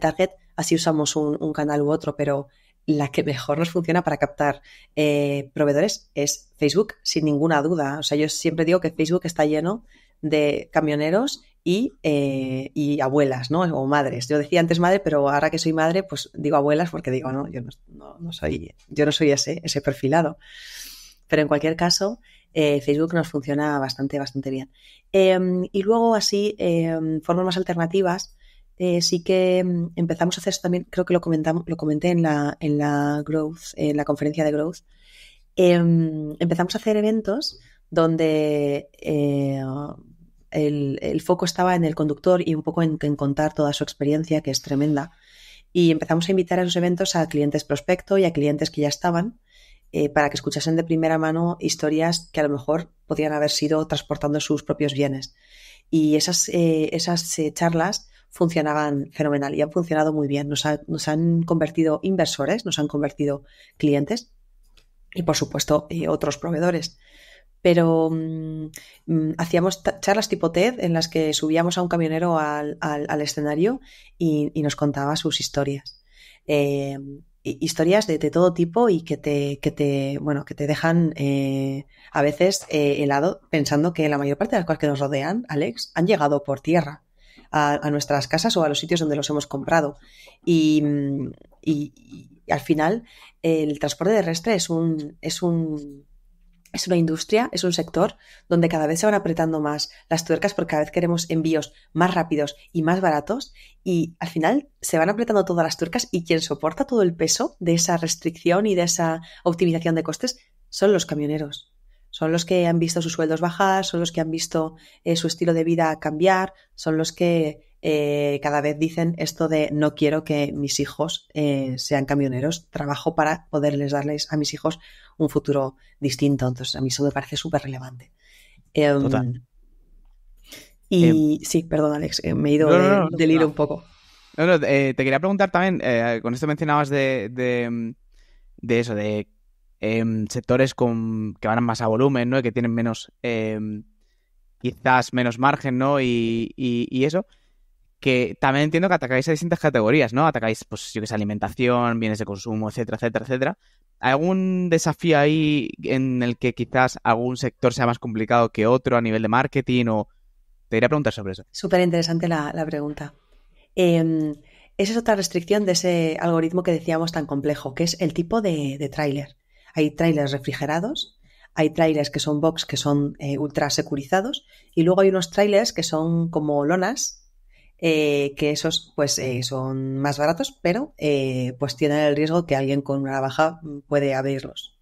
A: target, así usamos un, canal u otro, pero la que mejor nos funciona para captar eh, proveedores es Facebook, sin ninguna duda. O sea, yo siempre digo que Facebook está lleno de camioneros eh, y, abuelas, ¿no? O madres. Yo decía antes madre, pero ahora que soy madre, pues digo abuelas porque digo, no, yo no, soy, yo no soy ese, ese perfilado. Pero en cualquier caso, eh, Facebook nos funciona bastante, bastante bien. Em, y luego así, em, formas más alternativas. Eh, sí que em, empezamos a hacer eso también, creo que lo comentamos, lo comenté en la, en la Growth, en la conferencia de Growth. empezamos a hacer eventos donde el, foco estaba en el conductor y un poco en, contar toda su experiencia, que es tremenda. Y empezamos a invitar a los eventos a clientes prospecto y a clientes que ya estaban eh, para que escuchasen de primera mano historias que a lo mejor podían haber sido transportando sus propios bienes. Y esas, eh, esas eh, charlas funcionaban fenomenal y han funcionado muy bien. Nos, nos, han convertido inversores, nos han convertido clientes y, por supuesto, otros proveedores pero mm, mm, hacíamos charlas tipo TED en las que subíamos a un camionero al, escenario y, nos contaba sus historias. Em, historias de, todo tipo y que te, te, bueno, que te dejan eh, a veces eh, helado pensando que la mayor parte de las cosas que nos rodean, Alex, han llegado por tierra a, nuestras casas o a los sitios donde los hemos comprado. Y, mm, y al final el transporte terrestre es un, es un es una industria, es un sector donde cada vez se van apretando más las tuercas porque cada vez queremos envíos más rápidos y más baratos y al final se van apretando todas las tuercas y quien soporta todo el peso de esa restricción y de esa optimización de costes son los camioneros. Son los que han visto sus sueldos bajar, son los que han visto eh, su estilo de vida cambiar, son los que eh, cada vez dicen esto de no quiero que mis hijos eh, sean camioneros, trabajo para poderles darles a mis hijos un futuro distinto. Entonces, a mí eso me parece súper relevante. Em, y em, sí, perdón, Alex, eh, me he ido del un poco.
B: No, te quería preguntar también, con esto mencionabas de, de, mm, eso, de em, sectores con, que van más a volumen, ¿no? que tienen menos, quizás menos margen, ¿no? y, y eso que también entiendo que atacáis a distintas categorías, ¿no? Atacáis, pues yo que sé, alimentación, bienes de consumo, etcétera, etcétera, etcétera. ¿Hay algún desafío ahí en el que quizás algún sector sea más complicado que otro a nivel de marketing o...? Te iría a preguntar sobre eso.
A: Súper interesante la, pregunta. Em, esa es otra restricción de ese algoritmo que decíamos tan complejo, que es el tipo de, de tráiler. Hay tráilers refrigerados, hay trailers que son box, que son eh, ultra securizados, y luego hay unos trailers que son como lonas, eh, que esos pues eh, son más baratos, pero eh, pues tienen el riesgo que alguien con una navaja mm, puede abrirlos.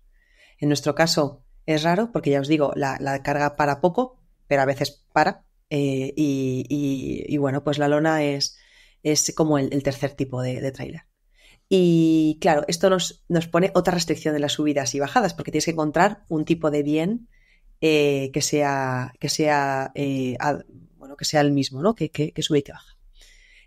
A: En nuestro caso es raro porque ya os digo, la, carga para poco, pero a veces para. Y, bueno, pues la lona es, es como el, tercer tipo de, trailer. Y claro, esto nos, nos, pone otra restricción de las subidas y bajadas, porque tienes que encontrar un tipo de bien que sea, que sea que sea el mismo, ¿no? Que, sube y que baja.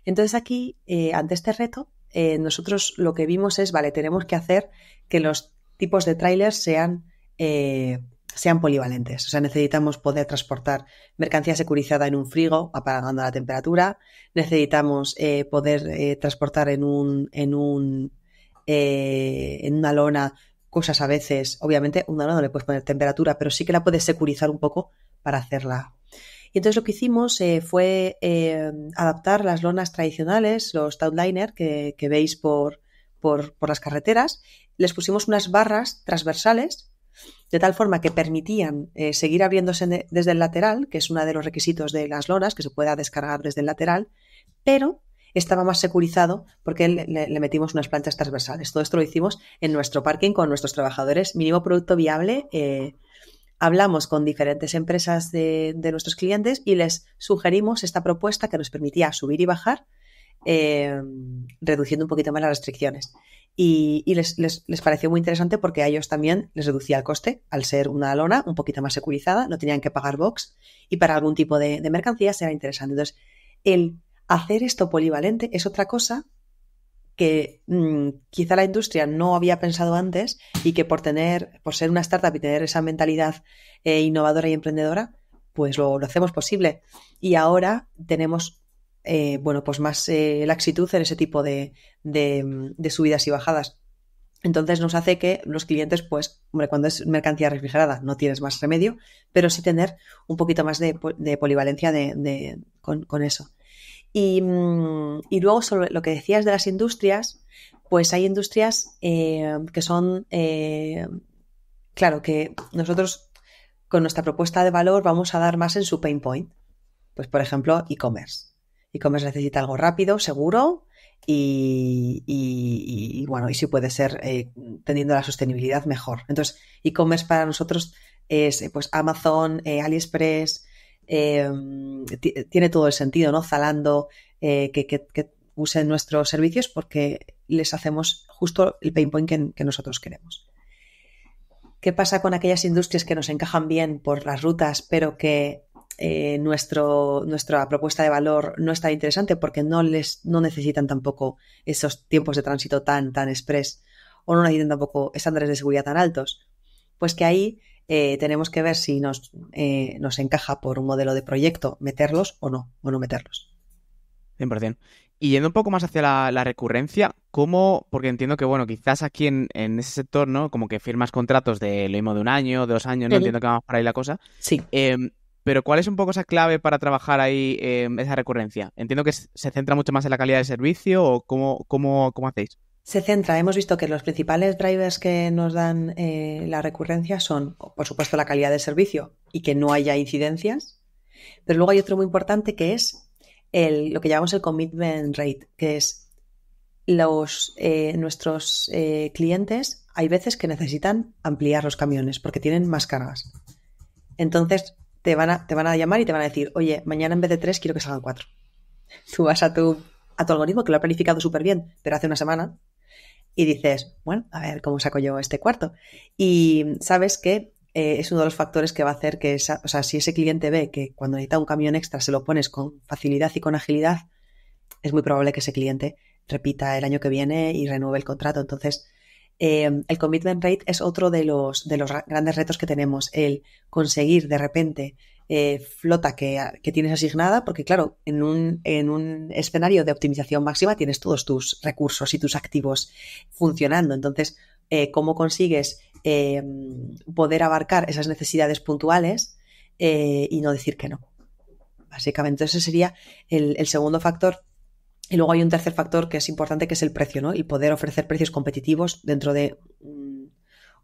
A: Entonces aquí, eh, ante este reto, eh, nosotros lo que vimos es, vale, tenemos que hacer que los tipos de trailers sean, eh, sean polivalentes. O sea, necesitamos poder transportar mercancía securizada en un frigo, apagando la temperatura. Necesitamos poder transportar en un, en un en una lona cosas a veces. Obviamente, una lona no le puedes poner temperatura, pero sí que la puedes securizar un poco para hacerla y entonces lo que hicimos eh, fue eh, adaptar las lonas tradicionales, los Townliner que, que veis por, por, las carreteras, les pusimos unas barras transversales de tal forma que permitían eh, seguir abriéndose e, desde el lateral, que es uno de los requisitos de las lonas, que se pueda descargar desde el lateral, pero estaba más securizado porque le, metimos unas planchas transversales. Todo esto lo hicimos en nuestro parking con nuestros trabajadores, mínimo producto viable hablamos con diferentes empresas de, nuestros clientes y les sugerimos esta propuesta que nos permitía subir y bajar, em, reduciendo un poquito más las restricciones. Y, les, pareció muy interesante porque a ellos también les reducía el coste al ser una lona un poquito más securizada, no tenían que pagar box y para algún tipo de, de mercancías era interesante. Entonces, el hacer esto polivalente es otra cosa que mm, quizá la industria no había pensado antes y que por tener, por ser una startup y tener esa mentalidad eh, innovadora y emprendedora, pues lo, hacemos posible. Y ahora tenemos eh, bueno, pues más eh, laxitud en ese tipo de, mm, de, subidas y bajadas. Entonces nos hace que los clientes, pues, hombre, cuando es mercancía refrigerada no tienes más remedio, pero sí tener un poquito más de, polivalencia de, con, eso. Mm, y, luego sobre lo que decías de las industrias, pues hay industrias eh, que son, eh, claro, que nosotros con nuestra propuesta de valor vamos a dar más en su pain point. Pues por ejemplo, e-commerce. E-commerce necesita algo rápido, seguro, y, bueno, y si puede ser eh, teniendo la sostenibilidad mejor. Entonces, e-commerce para nosotros es pues Amazon, AliExpress, Em, tiene todo el sentido, ¿no? Zalando, eh, que, usen nuestros servicios porque les hacemos justo el pain point que, nosotros queremos. ¿Qué pasa con aquellas industrias que nos encajan bien por las rutas, pero que eh, nuestro, nuestra propuesta de valor no está interesante porque no, les, no necesitan tampoco esos tiempos de tránsito tan, tan express o no necesitan tampoco estándares de seguridad tan altos. Pues que ahí eh, tenemos que ver si nos, eh, nos encaja por un modelo de proyecto meterlos o no, o no meterlos.
B: 100%. Y yendo un poco más hacia la, recurrencia, ¿cómo? Porque entiendo que, bueno, quizás aquí en, en, ese sector, ¿no? Como que firmas contratos de lo mismo de un año, dos años, ¿no? Entiendo que vamos para ahí la cosa. Sí. Em, pero ¿cuál es un poco esa clave para trabajar ahí em, esa recurrencia? Entiendo que se centra mucho más en la calidad de servicio o cómo, cómo, cómo hacéis
A: se centra, hemos visto que los principales drivers que nos dan eh, la recurrencia son, por supuesto, la calidad del servicio y que no haya incidencias, pero luego hay otro muy importante que es lo que llamamos el commitment rate, que es los, eh, nuestros eh, clientes, hay veces que necesitan ampliar los camiones porque tienen más cargas. Entonces te van, a, te van a llamar y te van a decir, oye, mañana en vez de tres quiero que salgan cuatro. Tú vas a tu, a tu algoritmo que lo ha planificado súper bien, pero hace una semana y dices, bueno, a ver cómo saco yo este cuarto. Y sabes que eh, es uno de los factores que va a hacer que, o sea, si ese cliente ve que cuando necesita un camión extra se lo pones con facilidad y con agilidad, es muy probable que ese cliente repita el año que viene y renueve el contrato. Entonces, eh, el commitment rate es otro de los, de los grandes retos que tenemos, el conseguir de repente eh, flota que, tienes asignada, porque claro, en un, en un escenario de optimización máxima tienes todos tus recursos y tus activos funcionando. Entonces, eh, ¿cómo consigues eh, poder abarcar esas necesidades puntuales y no decir que no? Básicamente, ese sería el, el segundo factor y luego hay un tercer factor que es importante, que es el precio, ¿no? Y poder ofrecer precios competitivos dentro de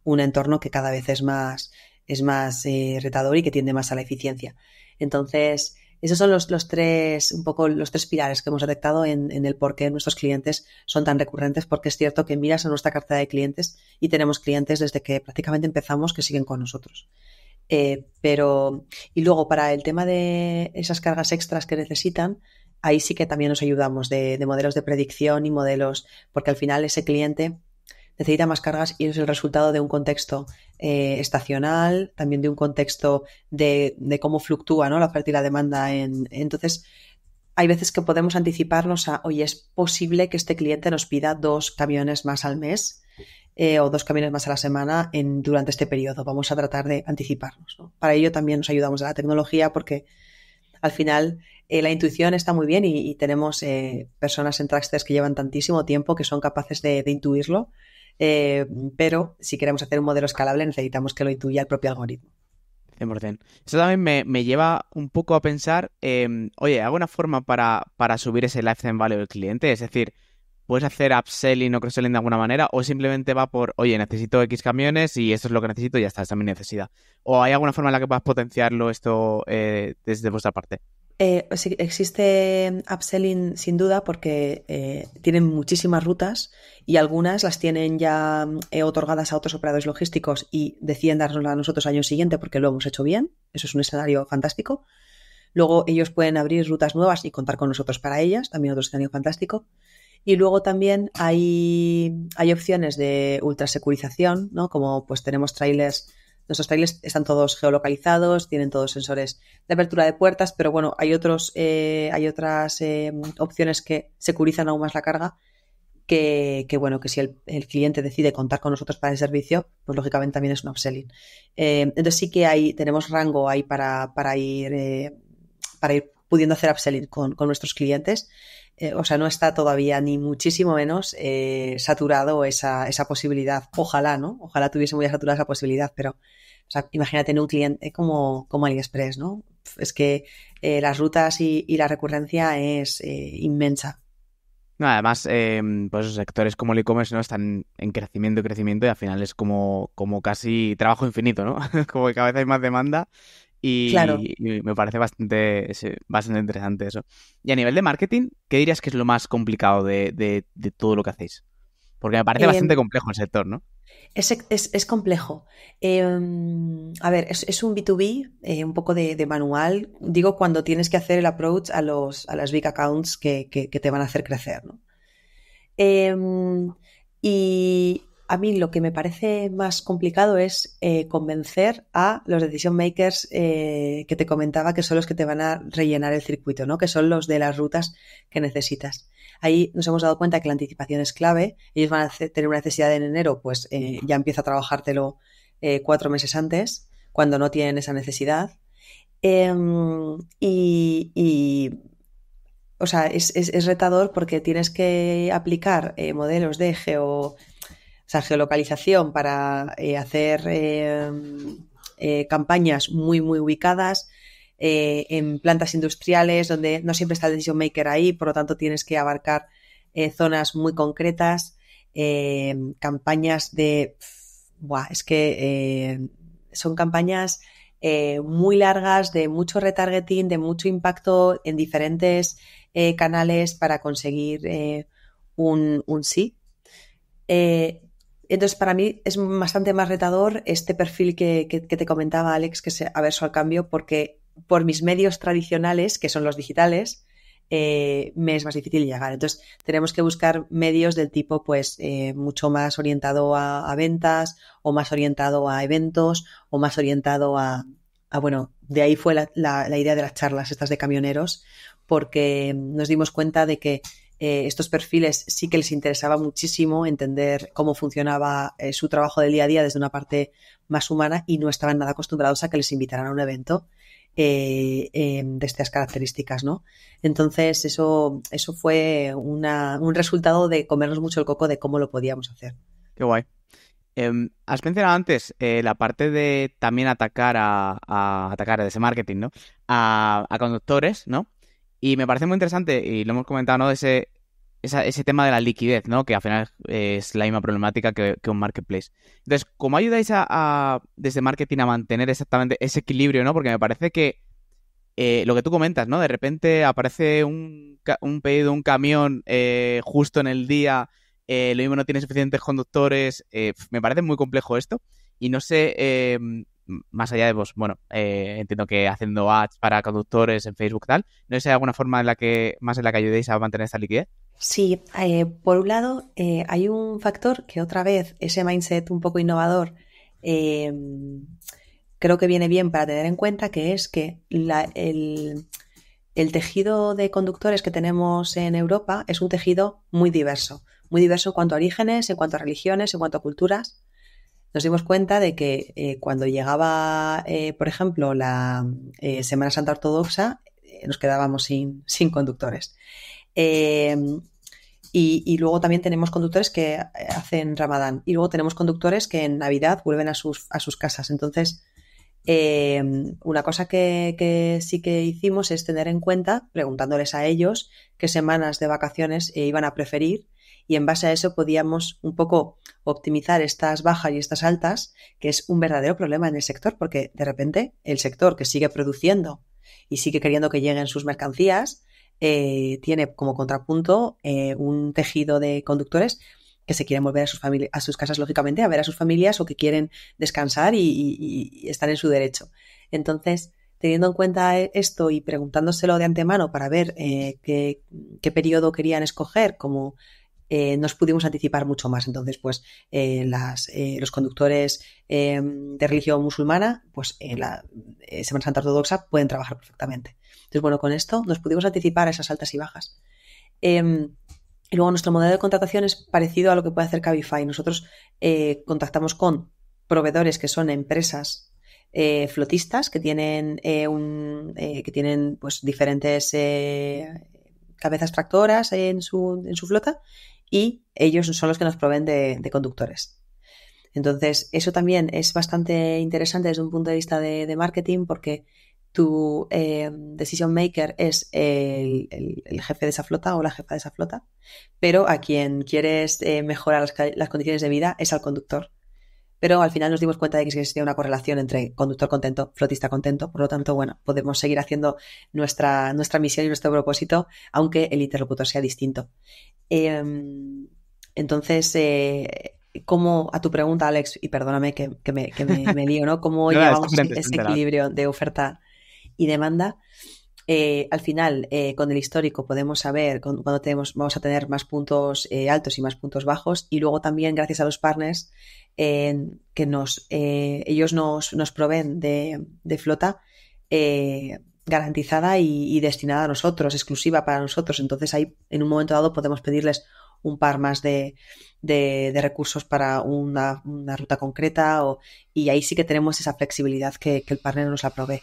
A: un entorno que cada vez es más es más eh, retador y que tiende más a la eficiencia. Entonces, esos son los, tres, un poco los tres pilares que hemos detectado en, el por qué nuestros clientes son tan recurrentes, porque es cierto que miras a nuestra cartera de clientes y tenemos clientes desde que prácticamente empezamos que siguen con nosotros. Eh, pero, y luego para el tema de esas cargas extras que necesitan, ahí sí que también nos ayudamos de modelos de predicción y modelos, porque al final ese cliente necesita más cargas y es el resultado de un contexto eh, estacional, también de un contexto de, cómo fluctúa ¿no? la oferta y la demanda. entonces, hay veces que podemos anticiparnos a, oye, es posible que este cliente nos pida dos camiones más al mes eh, o dos camiones más a la semana en, durante este periodo. Vamos a tratar de anticiparnos. Para ello también nos ayudamos a la tecnología porque al final eh, la intuición está muy bien y, tenemos personas en Traxters que llevan tantísimo tiempo que son capaces de intuirlo eh, pero si queremos hacer un modelo escalable necesitamos que lo intuya el propio algoritmo. 100%. Eso también
B: me, lleva un poco a pensar, em, oye, ¿hay alguna forma para, subir ese lifetime value del cliente? Es decir, ¿puedes hacer upselling o cross-selling de alguna manera? ¿O simplemente va por, oye, necesito X camiones y esto es lo que necesito y ya está, es mi necesidad? ¿O hay alguna forma en la que puedas potenciarlo esto eh, desde vuestra parte?
A: Eh, existe upselling sin duda porque eh, tienen muchísimas rutas y algunas las tienen ya eh, otorgadas a otros operadores logísticos y deciden darnosla a nosotros año siguiente porque lo hemos hecho bien. Eso es un escenario fantástico. Luego ellos pueden abrir rutas nuevas y contar con nosotros para ellas, también otro escenario fantástico. Y luego también hay, hay opciones de ultrasecurización, ¿no? Como pues tenemos trailers Nuestros trailers están todos geolocalizados, tienen todos sensores de apertura de puertas, pero bueno, hay, otros, eh, hay otras eh, opciones que securizan aún más la carga. Que, bueno, que si el, cliente decide contar con nosotros para el servicio, pues lógicamente también es un upselling. Eh, entonces sí que hay, tenemos rango ahí para, ir, para ir pudiendo hacer upselling con, con nuestros clientes. Eh, o sea, no está todavía ni muchísimo menos eh, saturado esa, esa, posibilidad. Ojalá, ¿no? Ojalá tuviese muy saturada esa posibilidad, pero o sea, imagínate un cliente como, como AliExpress, ¿no? Es que eh, las rutas y, la recurrencia es inmensa.
B: No, además, eh, pues sectores como el e-commerce ¿no? están en crecimiento y crecimiento y al final es como, como casi trabajo infinito, ¿no? como que cada vez hay más demanda y, me parece bastante, bastante interesante eso. Y a nivel de marketing, ¿qué dirías que es lo más complicado de, todo lo que hacéis? Porque me parece bastante em, complejo el sector, ¿no?
A: Es, complejo. Em, a ver, es, un B2B, eh, un poco de, manual. Digo, cuando tienes que hacer el approach a, los, a las big accounts que, que te van a hacer crecer, ¿no? Em, y a mí lo que me parece más complicado es eh, convencer a los decision makers eh, que te comentaba que son los que te van a rellenar el circuito, ¿no? Que son los de las rutas que necesitas. Ahí nos hemos dado cuenta que la anticipación es clave. Ellos van a tener una necesidad en enero, pues eh, ya empieza a trabajártelo cuatro meses antes, cuando no tienen esa necesidad. Em, y, o sea, es, retador porque tienes que aplicar modelos de geo, o geolocalización para eh, hacer eh, eh, campañas muy, muy ubicadas. en plantas industriales donde no siempre está el decision maker ahí, por lo tanto tienes que abarcar zonas muy concretas, campañas de... buah, es que son campañas muy largas, de mucho retargeting, de mucho impacto en diferentes canales para conseguir un, un, sí. Entonces, para mí es bastante más retador este perfil que, te comentaba Alex, que es averso al cambio, porque por mis medios tradicionales, que son los digitales, eh, me es más difícil llegar. Entonces, tenemos que buscar medios del tipo, pues, eh, mucho más orientado a, ventas, o más orientado a eventos, o más orientado a, bueno, de ahí fue la idea de las charlas estas de camioneros, porque nos dimos cuenta de que eh, estos perfiles sí que les interesaba muchísimo entender cómo funcionaba eh, su trabajo del día a día desde una parte más humana y no estaban nada acostumbrados a que les invitaran a un evento eh, de estas características, ¿no? Entonces, eso, eso fue un resultado de comernos mucho el coco de cómo lo podíamos hacer.
B: Qué guay. Em, has mencionado antes la parte de también atacar a, atacar a ese marketing, ¿no? a conductores, ¿no? Y me parece muy interesante, y lo hemos comentado, ¿no? Ese, ese tema de la liquidez, ¿no? Que al final eh, es la misma problemática que, un marketplace. Entonces, ¿cómo ayudáis a, desde marketing a mantener exactamente ese equilibrio, ¿no? Porque me parece que eh, lo que tú comentas, ¿no? De repente aparece un, un pedido, un camión eh, justo en el día, lo mismo no tiene suficientes conductores, me parece muy complejo esto. Y no sé más allá de, vos, pues, bueno, eh, entiendo que haciendo ads para conductores en Facebook tal, ¿no es alguna forma en la que, más en la que ayudéis a mantener esta liquidez?
A: Sí, eh, por un lado, eh, hay un factor que otra vez ese mindset un poco innovador em, creo que viene bien para tener en cuenta, que es que el, el tejido de conductores que tenemos en Europa es un tejido muy diverso, muy diverso en cuanto a orígenes, en cuanto a religiones, en cuanto a culturas nos dimos cuenta de que eh, cuando llegaba, eh, por ejemplo, la eh, Semana Santa Ortodoxa, nos quedábamos sin, conductores. Em, y, luego también tenemos conductores que hacen Ramadán. Y luego tenemos conductores que en Navidad vuelven a sus, casas. Entonces, em, una cosa que, sí que hicimos es tener en cuenta, preguntándoles a ellos, qué semanas de vacaciones iban a preferir y en base a eso podíamos un poco optimizar estas bajas y estas altas, que es un verdadero problema en el sector, porque de repente el sector que sigue produciendo y sigue queriendo que lleguen sus mercancías, eh, tiene como contrapunto eh, un tejido de conductores que se quieren volver a sus, a sus casas, lógicamente, a ver a sus familias o que quieren descansar y, estar en su derecho. Entonces, teniendo en cuenta esto y preguntándoselo de antemano para ver eh, qué, qué, periodo querían escoger como eh, nos pudimos anticipar mucho más. Entonces, pues eh, las, eh, los conductores em, de religión musulmana, pues en la Semana Santa Ortodoxa pueden trabajar perfectamente. Entonces, bueno, con esto nos pudimos anticipar a esas altas y bajas. Em, y luego nuestro modelo de contratación es parecido a lo que puede hacer Cabify. Nosotros contactamos con proveedores que son empresas flotistas que tienen un, que tienen pues diferentes cabezas tractoras en su, en su flota y ellos son los que nos proveen de, conductores. Entonces, eso también es bastante interesante desde un punto de vista de, marketing porque tu eh, decision maker es el, jefe de esa flota o la jefa de esa flota, pero a quien quieres eh, mejorar las, condiciones de vida es al conductor pero al final nos dimos cuenta de que existía una correlación entre conductor contento, flotista contento, por lo tanto, bueno, podemos seguir haciendo nuestra, nuestra misión y nuestro propósito, aunque el interlocutor sea distinto. Em, entonces, eh, ¿cómo, a tu pregunta, Alex, y perdóname que, me, que lío, ¿no? ¿Cómo llevamos ese equilibrio de oferta y demanda? Eh, al final, eh, con el histórico podemos saber cuando tenemos, vamos a tener más puntos eh, altos y más puntos bajos. Y luego también, gracias a los partners que nos, ellos nos, nos proveen de, flota garantizada y, destinada a nosotros, exclusiva para nosotros. Entonces ahí, en un momento dado, podemos pedirles un par más de, recursos para una, ruta concreta y ahí sí que tenemos esa flexibilidad que, que el partner nos la provee.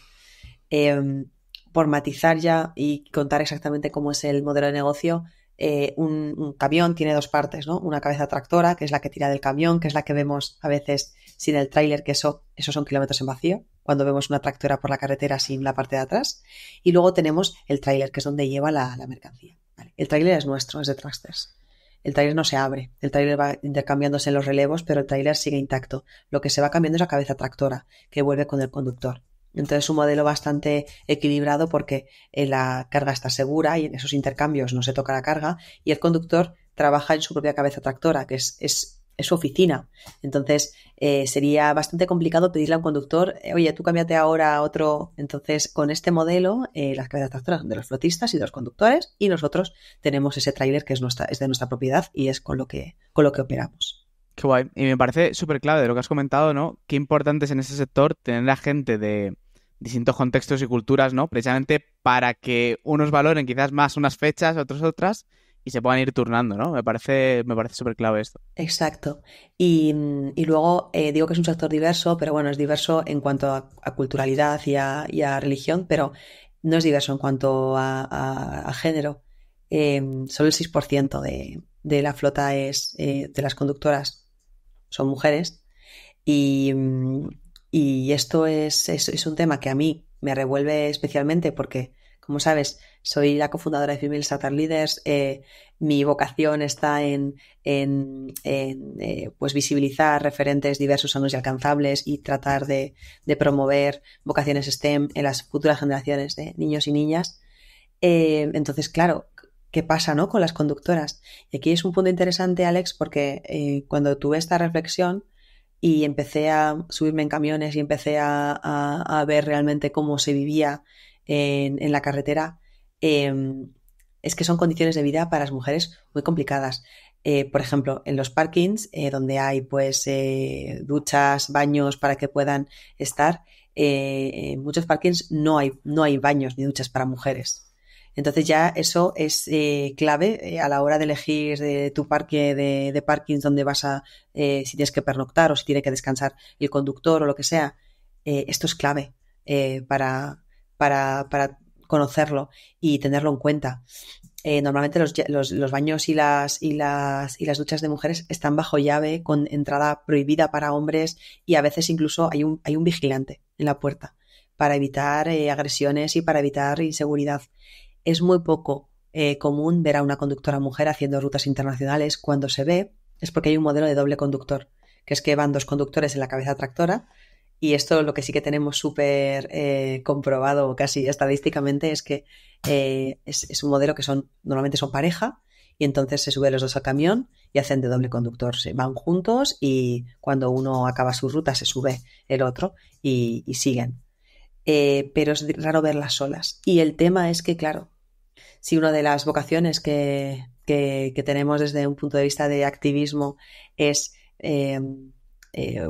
A: Em, por matizar ya y contar exactamente cómo es el modelo de negocio, eh, un, camión tiene dos partes, ¿no? Una cabeza tractora, que es la que tira del camión, que es la que vemos a veces sin el tráiler, que eso, esos son kilómetros en vacío, cuando vemos una tractora por la carretera sin la parte de atrás. Y luego tenemos el tráiler, que es donde lleva la, mercancía. El tráiler es nuestro, es de Trusters. El tráiler no se abre, el tráiler va intercambiándose en los relevos, pero el tráiler sigue intacto. Lo que se va cambiando es la cabeza tractora, que vuelve con el conductor. Entonces, un modelo bastante equilibrado porque eh, la carga está segura y en esos intercambios no se toca la carga y el conductor trabaja en su propia cabeza tractora, que es, su oficina. Entonces, eh, sería bastante complicado pedirle a un conductor, eh, oye, tú cámbiate ahora a otro. Entonces, con este modelo, las cabezas tractoras son de los flotistas y de los conductores y nosotros tenemos ese trailer que es, nuestra, es de nuestra propiedad y es con lo que, con lo que operamos.
B: Qué guay. Y me parece súper clave de lo que has comentado, ¿no? Qué importante es en ese sector tener la gente de, distintos contextos y culturas, ¿no? Precisamente para que unos valoren quizás más unas fechas, otros otras, y se puedan ir turnando, ¿no? Me parece, me parece súper clave esto.
A: Exacto. Y, mm, luego eh, digo que es un sector diverso, pero bueno, es diverso en cuanto a, culturalidad y a, religión, pero no es diverso en cuanto a, género. Em, solo el 6% de, la flota es eh, de las conductoras son mujeres. Y, mm, y esto es, un tema que a mí me revuelve especialmente porque, como sabes, soy la cofundadora de Female Startup Leaders. Eh, mi vocación está en, en, eh, pues visibilizar referentes diversos, sanos y alcanzables y tratar de, promover vocaciones STEM en las futuras generaciones de niños y niñas. Eh, entonces, claro, ¿qué pasa ¿no? con las conductoras? Y aquí es un punto interesante, Alex, porque cuando tuve esta reflexión, y empecé a subirme en camiones y empecé a, ver realmente cómo se vivía en, la carretera, em, es que son condiciones de vida para las mujeres muy complicadas. Eh, por ejemplo, en los parkings, eh, donde hay pues eh, duchas, baños para que puedan estar, en muchos parkings no hay, no hay baños ni duchas para mujeres. Entonces ya eso es eh, clave eh, a la hora de elegir eh, tu parque de, parkings donde vas a, si tienes que pernoctar o si tiene que descansar el conductor o lo que sea. esto es clave para, para, conocerlo y tenerlo en cuenta. normalmente los, los, baños y las, y, las, y las duchas de mujeres están bajo llave, con entrada prohibida para hombres y a veces incluso hay un, hay un vigilante en la puerta para evitar agresiones y para evitar inseguridad es muy poco eh, común ver a una conductora mujer haciendo rutas internacionales. Cuando se ve es porque hay un modelo de doble conductor, que es que van dos conductores en la cabeza tractora. Y esto lo que sí que tenemos súper eh, comprobado casi estadísticamente es que eh, es, un modelo que son normalmente son pareja y entonces se suben los dos al camión y hacen de doble conductor. Se van juntos y cuando uno acaba su ruta se sube el otro y siguen. pero es raro verlas solas. Y el tema es que, claro, si una de las vocaciones que, tenemos desde un punto de vista de activismo es em, eh,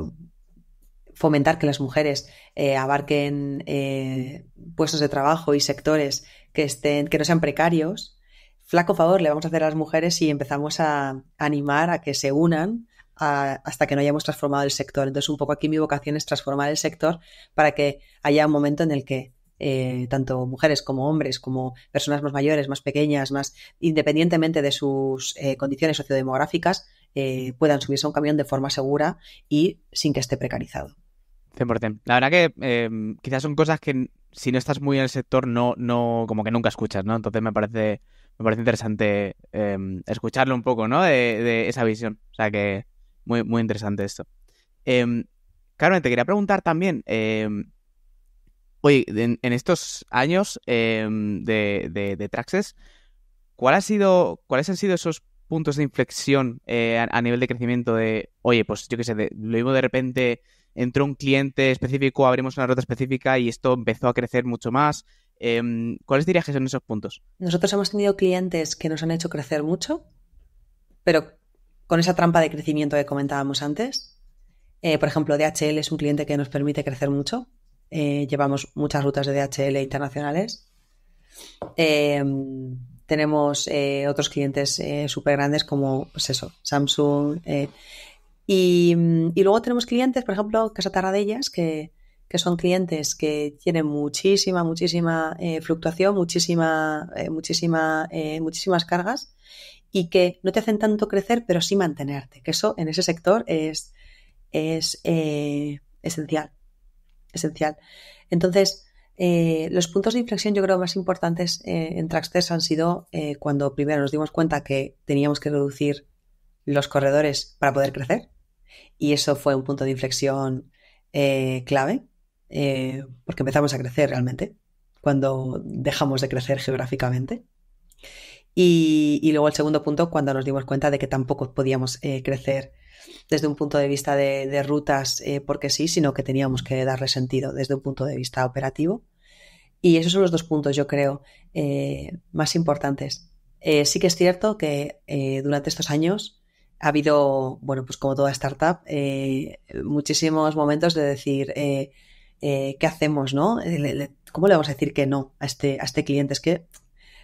A: fomentar que las mujeres eh, abarquen eh, puestos de trabajo y sectores que, estén, que no sean precarios. Flaco favor le vamos a hacer a las mujeres si empezamos a animar a que se unan hasta que no hayamos transformado el sector. Entonces, un poco aquí mi vocación es transformar el sector para que haya un momento en el que eh, tanto mujeres como hombres, como personas más mayores, más pequeñas, más independientemente de sus eh, condiciones sociodemográficas, eh, puedan subirse a un camión de forma segura y sin que esté precarizado.
B: 100%. La verdad que em, quizás son cosas que si no estás muy en el sector no, no, como que nunca escuchas, ¿no? Entonces me parece, me parece interesante em, escucharlo un poco, ¿no? De, esa visión. O sea que muy, muy interesante esto. Em, Carmen, te quería preguntar también, Oye, en, estos años em, de, de, Traxxas, ¿cuál ha sido, ¿cuáles han sido esos puntos de inflexión eh, a, nivel de crecimiento de, oye, pues yo qué sé, lo vimos de repente entró un cliente específico, abrimos una ruta específica y esto empezó a crecer mucho más? Em, ¿Cuáles dirías que son esos puntos?
A: Nosotros hemos tenido clientes que nos han hecho crecer mucho, pero con esa trampa de crecimiento que comentábamos antes. Eh, por ejemplo, DHL es un cliente que nos permite crecer mucho eh, llevamos muchas rutas de DHL internacionales. Eh, tenemos eh, otros clientes súper grandes como, pues eso, Samsung. Y, luego tenemos clientes, por ejemplo, Casa Tarradellas, que, que son clientes que tienen muchísima, muchísima fluctuación, muchísima, muchísima, muchísimas cargas y que no te hacen tanto crecer, pero sí mantenerte, que eso en ese sector es, es esencial esencial. Entonces, eh, los puntos de inflexión yo creo más importantes eh, en Traxtest han sido eh, cuando primero nos dimos cuenta que teníamos que reducir los corredores para poder crecer y eso fue un punto de inflexión clave porque empezamos a crecer realmente cuando dejamos de crecer geográficamente. y, luego el segundo punto, cuando nos dimos cuenta de que tampoco podíamos crecer desde un punto de vista de, rutas eh, porque sí, sino que teníamos que darle sentido desde un punto de vista operativo. Y esos son los dos puntos, yo creo, eh, más importantes. Eh, sí que es cierto que durante estos años ha habido, bueno, pues como toda startup, muchísimos momentos de decir, ¿qué hacemos, no? ¿Cómo le vamos a decir que no a este, a este cliente? Es que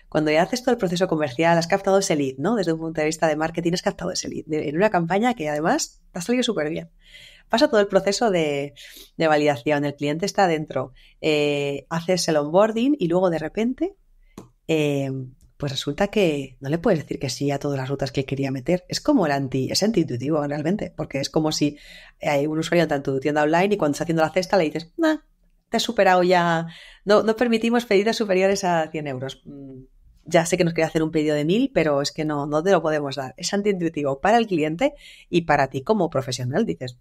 A: cuando ya haces todo el proceso comercial, has captado ese lead, ¿no? Desde un punto de vista de marketing, has captado ese lead en una campaña que además te ha salido súper bien. Pasa todo el proceso de, validación, el cliente está adentro, eh, haces el onboarding y luego de repente, eh, pues resulta que no le puedes decir que sí a todas las rutas que quería meter. Es como el anti, es antiintuitivo realmente, porque es como si hay un usuario en tu tienda online y cuando está haciendo la cesta le dices, te has superado ya, no, no permitimos pedidas superiores a 100 euros. Mm, ya sé que nos quiere hacer un pedido de mil, pero es que no, no te lo podemos dar. Es antiintuitivo para el cliente y para ti como profesional, dices.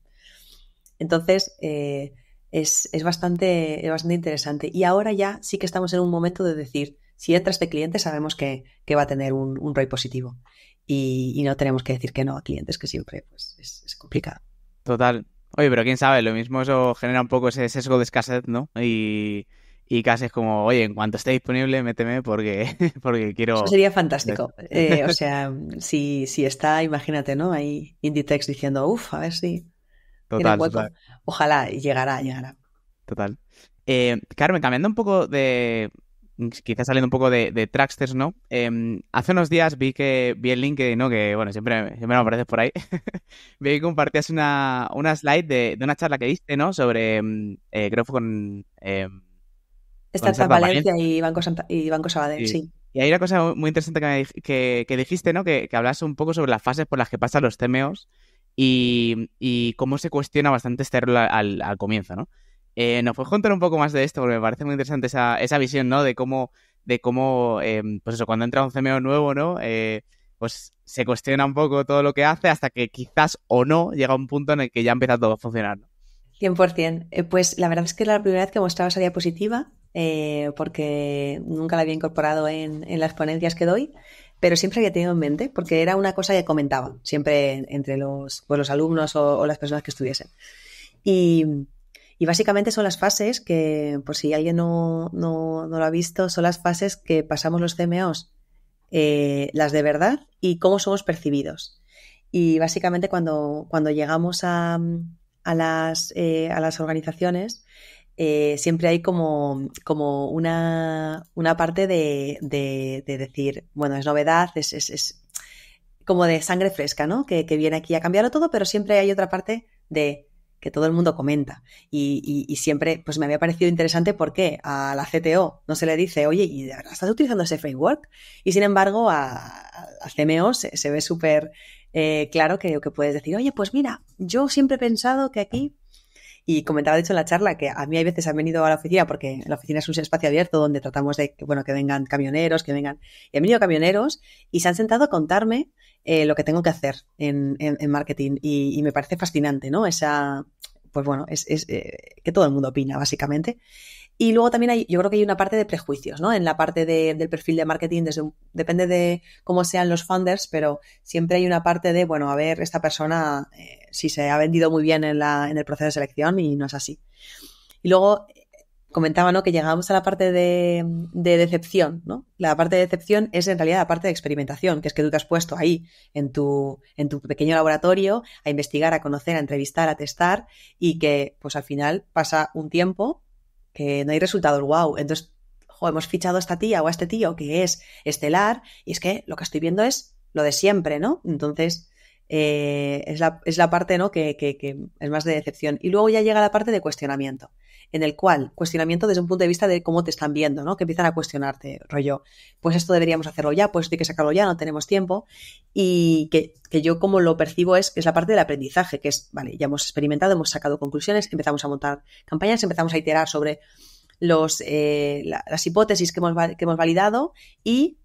A: Entonces, eh, es, bastante, bastante interesante. Y ahora ya sí que estamos en un momento de decir, si entra de este cliente, sabemos que, va a tener un, un ROI positivo. Y, no tenemos que decir que no a clientes, que siempre pues, es, es complicado.
B: Total. Oye, pero quién sabe, lo mismo eso genera un poco ese sesgo de escasez, ¿no? Y y casi es como, oye, en cuanto esté disponible, méteme porque, porque quiero... Eso sería fantástico. Eh, o
A: sea, si, está, imagínate, ¿no? Ahí Inditex diciendo, uff, a ver si... Total, Ojalá llegará, llegará.
B: Total. Eh, Carmen, cambiando un poco de... Quizás saliendo un poco de, de Tracksters, ¿no? Em, hace unos días vi que vi el link, ¿no? Que, bueno, siempre, siempre me apareces por ahí. vi que compartías una, slide de, una charla que diste, ¿no? Sobre, em, eh, creo que fue con em, Está Valencia,
A: y Banco, y Banco Sabadell, sí.
B: Y hay una cosa muy interesante que, que, dijiste, ¿no? Que, que, hablas un poco sobre las fases por las que pasan los CMOs y, cómo se cuestiona bastante este rol al, comienzo, ¿no? Eh, ¿Nos puedes contar un poco más de esto? Porque me parece muy interesante esa, visión, ¿no? De cómo, de cómo em, pues eso, cuando entra un CMO nuevo, ¿no? Eh, pues se cuestiona un poco todo lo que hace hasta que quizás o no llega a un punto en el que ya empieza todo a funcionar, ¿no?
A: 100%. Eh, pues la verdad es que la primera vez que mostraba esa diapositiva eh, porque nunca la había incorporado en, las ponencias que doy, pero siempre había tenido en mente, porque era una cosa que comentaba siempre entre los, pues los alumnos o, las personas que estuviesen. Y, básicamente son las fases que, por si alguien no, no, lo ha visto, son las fases que pasamos los CMOs, eh, las de verdad y cómo somos percibidos. Y básicamente cuando, cuando llegamos a, a las, eh, a las organizaciones, eh, siempre hay como, como una, parte de, decir, bueno, es novedad, es, como de sangre fresca, ¿no? Que, viene aquí a cambiarlo todo, pero siempre hay otra parte de que todo el mundo comenta. Y, siempre, pues me había parecido interesante porque a la CTO no se le dice, oye, ¿y estás utilizando ese framework? Y sin embargo, a, a CMO se, ve súper eh, claro que, que puedes decir, oye, pues mira, yo siempre he pensado que aquí y comentaba, de hecho, en la charla que a mí hay veces han venido a la oficina, porque la oficina es un espacio abierto donde tratamos de bueno, que vengan camioneros, que vengan. Y han venido camioneros y se han sentado a contarme eh, lo que tengo que hacer en, en, marketing. Y, y, me parece fascinante, ¿no? Esa. Pues bueno, es, es eh, que todo el mundo opina, básicamente. Y luego también hay, yo creo que hay una parte de prejuicios, ¿no? En la parte del perfil de marketing, depende de cómo sean los funders, pero siempre hay una parte de, bueno, a ver, esta persona eh, si se ha vendido muy bien en, la, en, el proceso de selección y no es así. Y luego eh, comentaba, ¿no? Que llegábamos a la parte de, decepción, ¿no? La parte de decepción es en realidad la parte de experimentación, que es que tú te has puesto ahí en tu, en tu pequeño laboratorio a investigar, a conocer, a entrevistar, a testar y que pues al final pasa un tiempo que no hay resultados, wow. Entonces, hemos fichado a esta tía o a este tío que es estelar y es que lo que estoy viendo es lo de siempre, ¿no? Entonces, eh, es, la, parte, ¿no? que es más de decepción. Y luego ya llega la parte de cuestionamiento en el cual cuestionamiento desde un punto de vista de cómo te están viendo, ¿no? Que empiezan a cuestionarte, rollo, pues esto deberíamos hacerlo ya, pues hay que sacarlo ya, no tenemos tiempo. Y que, yo como lo percibo es, que es la parte del aprendizaje, que es, vale, ya hemos experimentado, hemos sacado conclusiones, empezamos a montar campañas, empezamos a iterar sobre los, eh, las hipótesis que hemos, validado y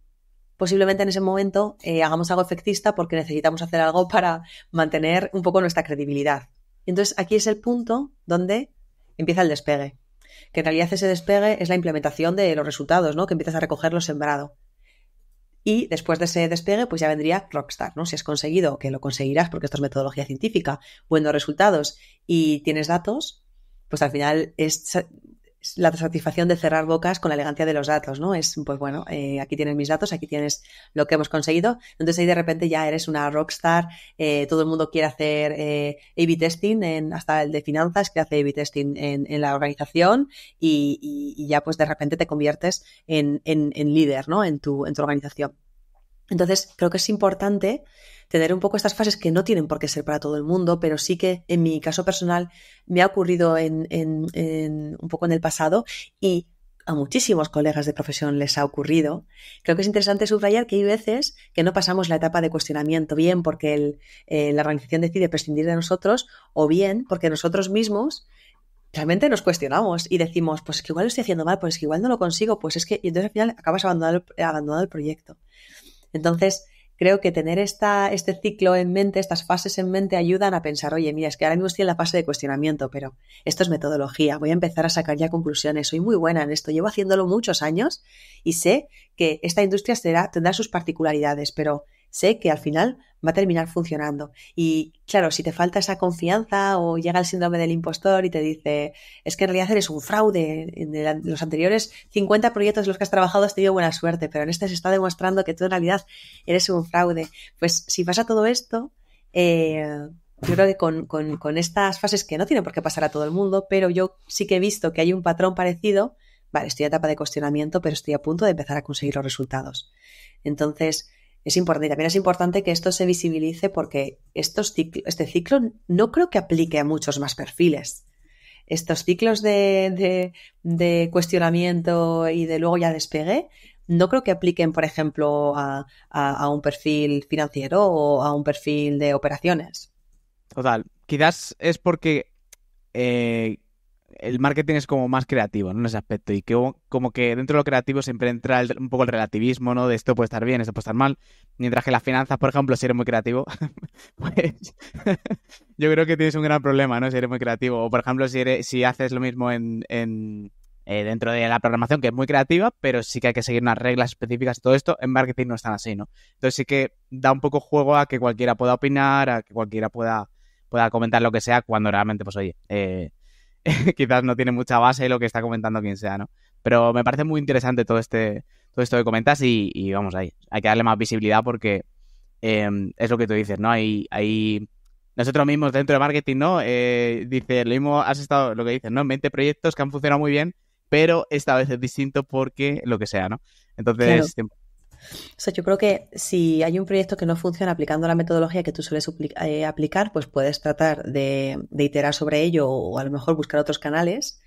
A: posiblemente en ese momento eh, hagamos algo efectista porque necesitamos hacer algo para mantener un poco nuestra credibilidad. Entonces aquí es el punto donde empieza el despegue. Que en realidad ese despegue es la implementación de los resultados, ¿no? Que empiezas a recoger lo sembrado. Y después de ese despegue, pues ya vendría Rockstar, ¿no? Si has conseguido, que lo conseguirás porque esto es metodología científica, buenos resultados y tienes datos, pues al final es la satisfacción de cerrar bocas con la elegancia de los datos, ¿no? Es, pues bueno, eh, aquí tienes mis datos, aquí tienes lo que hemos conseguido. Entonces ahí de repente ya eres una rockstar, eh, todo el mundo quiere hacer eh, A-B testing, hasta el de finanzas que hace A-B testing en, la organización y, ya pues de repente te conviertes en, en líder, ¿no? En tu, en tu organización. Entonces creo que es importante tener un poco estas fases que no tienen por qué ser para todo el mundo, pero sí que en mi caso personal me ha ocurrido un poco en el pasado y a muchísimos colegas de profesión les ha ocurrido. Creo que es interesante subrayar que hay veces que no pasamos la etapa de cuestionamiento, bien porque eh, la organización decide prescindir de nosotros o bien porque nosotros mismos realmente nos cuestionamos y decimos, pues es que igual lo estoy haciendo mal, pues es que igual no lo consigo, pues es que y entonces al final acabas abandonando, abandonando el proyecto. Entonces, creo que tener este ciclo en mente, estas fases en mente, ayudan a pensar, oye, mira, es que ahora mismo estoy en la fase de cuestionamiento, pero esto es metodología, voy a empezar a sacar ya conclusiones, soy muy buena en esto, llevo haciéndolo muchos años y sé que esta industria tendrá sus particularidades, pero sé que al final va a terminar funcionando. Y claro, si te falta esa confianza o llega el síndrome del impostor y te dice, es que en realidad eres un fraude, en los anteriores 50 proyectos en los que has trabajado has tenido buena suerte, pero en este se está demostrando que tú en realidad eres un fraude. Pues si pasa todo esto, eh, yo creo que con, estas fases que no tienen por qué pasar a todo el mundo, pero yo sí que he visto que hay un patrón parecido. Vale, estoy a etapa de cuestionamiento, pero estoy a punto de empezar a conseguir los resultados. Entonces, es importante. Y también es importante que esto se visibilice porque estos este ciclo no creo que aplique a muchos más perfiles. Estos ciclos de, cuestionamiento y de luego ya despegue no creo que apliquen, por ejemplo, a, un perfil financiero o a un perfil de operaciones.
B: Total. Quizás es porque eh, el marketing es como más creativo ¿no? en ese aspecto y que como que dentro de lo creativo siempre entra un poco el relativismo, ¿no? De esto puede estar bien, esto puede estar mal, mientras que las finanzas, por ejemplo, si eres muy creativo, pues yo creo que tienes un gran problema, ¿no? Si eres muy creativo o, por ejemplo, si, eres, si haces lo mismo en, eh, dentro de la programación, que es muy creativa, pero sí que hay que seguir unas reglas específicas y todo esto, en marketing no están así, ¿no? Entonces sí que da un poco juego a que cualquiera pueda opinar, a que cualquiera pueda, pueda comentar lo que sea, cuando realmente, pues oye, eh, quizás no tiene mucha base lo que está comentando quien sea, ¿no? Pero me parece muy interesante todo este todo esto que comentas y, vamos ahí, hay que darle más visibilidad porque em, es lo que tú dices, ¿no? Hay, hay nosotros mismos dentro de marketing, ¿no? Eh, dice, lo mismo has estado, lo que dices, ¿no? 20 proyectos que han funcionado muy bien, pero esta vez es distinto porque lo que sea, ¿no? Entonces,
A: o sea, yo creo que si hay un proyecto que no funciona aplicando la metodología que tú sueles eh, aplicar, pues puedes tratar de, iterar sobre ello o a lo mejor buscar otros canales,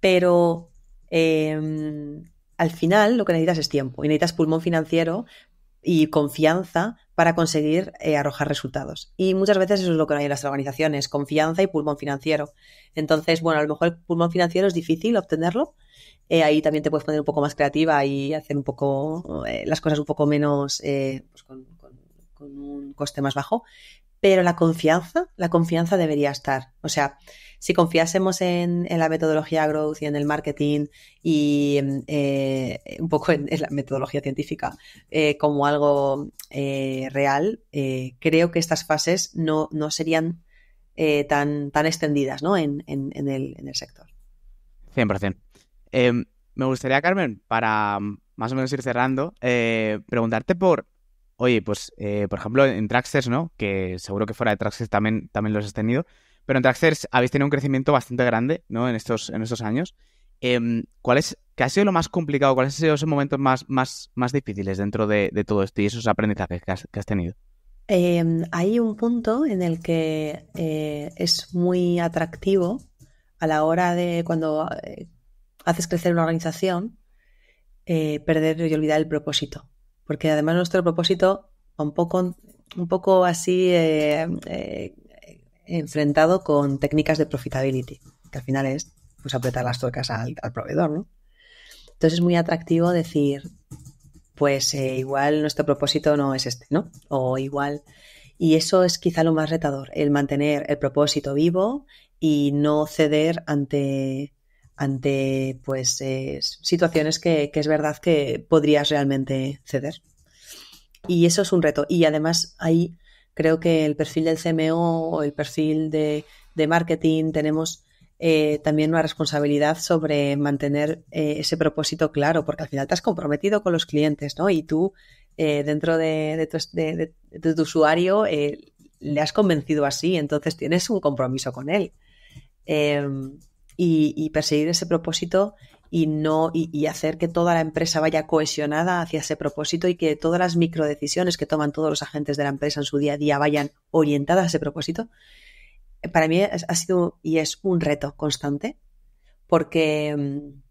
A: pero em, al final lo que necesitas es tiempo y necesitas pulmón financiero y confianza para conseguir eh, arrojar resultados. Y muchas veces eso es lo que no hay en las organizaciones, confianza y pulmón financiero. Entonces, bueno, a lo mejor el pulmón financiero es difícil obtenerlo. Eh, ahí también te puedes poner un poco más creativa y hacer un poco eh, las cosas un poco menos pues con, un coste más bajo. Pero la confianza, la confianza debería estar. O sea, si confiásemos en, la metodología growth y en el marketing y mm, eh, un poco en, la metodología científica eh, como algo eh, real, creo que estas fases no, serían tan, tan extendidas en, el, sector.
B: 100%. Em, me gustaría, Carmen, para mm, más o menos ir cerrando, preguntarte por oye, pues, eh, por ejemplo, en Traxxers, ¿no? Que seguro que fuera de Traxxers también, también los has tenido. Pero en Traxxers habéis tenido un crecimiento bastante grande, ¿no? En estos, en estos años. Em, ¿Cuál es, qué ha sido lo más complicado? ¿Cuáles han sido esos momentos más, más, más difíciles dentro de, todo esto y esos aprendizajes que has, tenido?
A: Em, hay un punto en el que eh, es muy atractivo a la hora de cuando eh, haces crecer una organización, perder y olvidar el propósito porque además nuestro propósito, un poco, un poco así eh, eh, enfrentado con técnicas de profitability, que al final es pues, apretar las tuercas al, proveedor, ¿no? Entonces es muy atractivo decir, pues eh, igual nuestro propósito no es este, ¿no? O igual. Y eso es quizá lo más retador, el mantener el propósito vivo y no ceder ante ante pues eh, situaciones que, es verdad que podrías realmente ceder. Y eso es un reto. Y además ahí creo que el perfil del CMO o el perfil de, marketing tenemos eh, también una responsabilidad sobre mantener eh, ese propósito claro, porque al final te has comprometido con los clientes, ¿no? Y tú dentro de, tu, de, tu, usuario le has convencido así, entonces tienes un compromiso con él. Em, y, perseguir ese propósito y no y, hacer que toda la empresa vaya cohesionada hacia ese propósito y que todas las microdecisiones que toman todos los agentes de la empresa en su día a día vayan orientadas a ese propósito. Eh, para mí ha sido y es un reto constante porque, mm,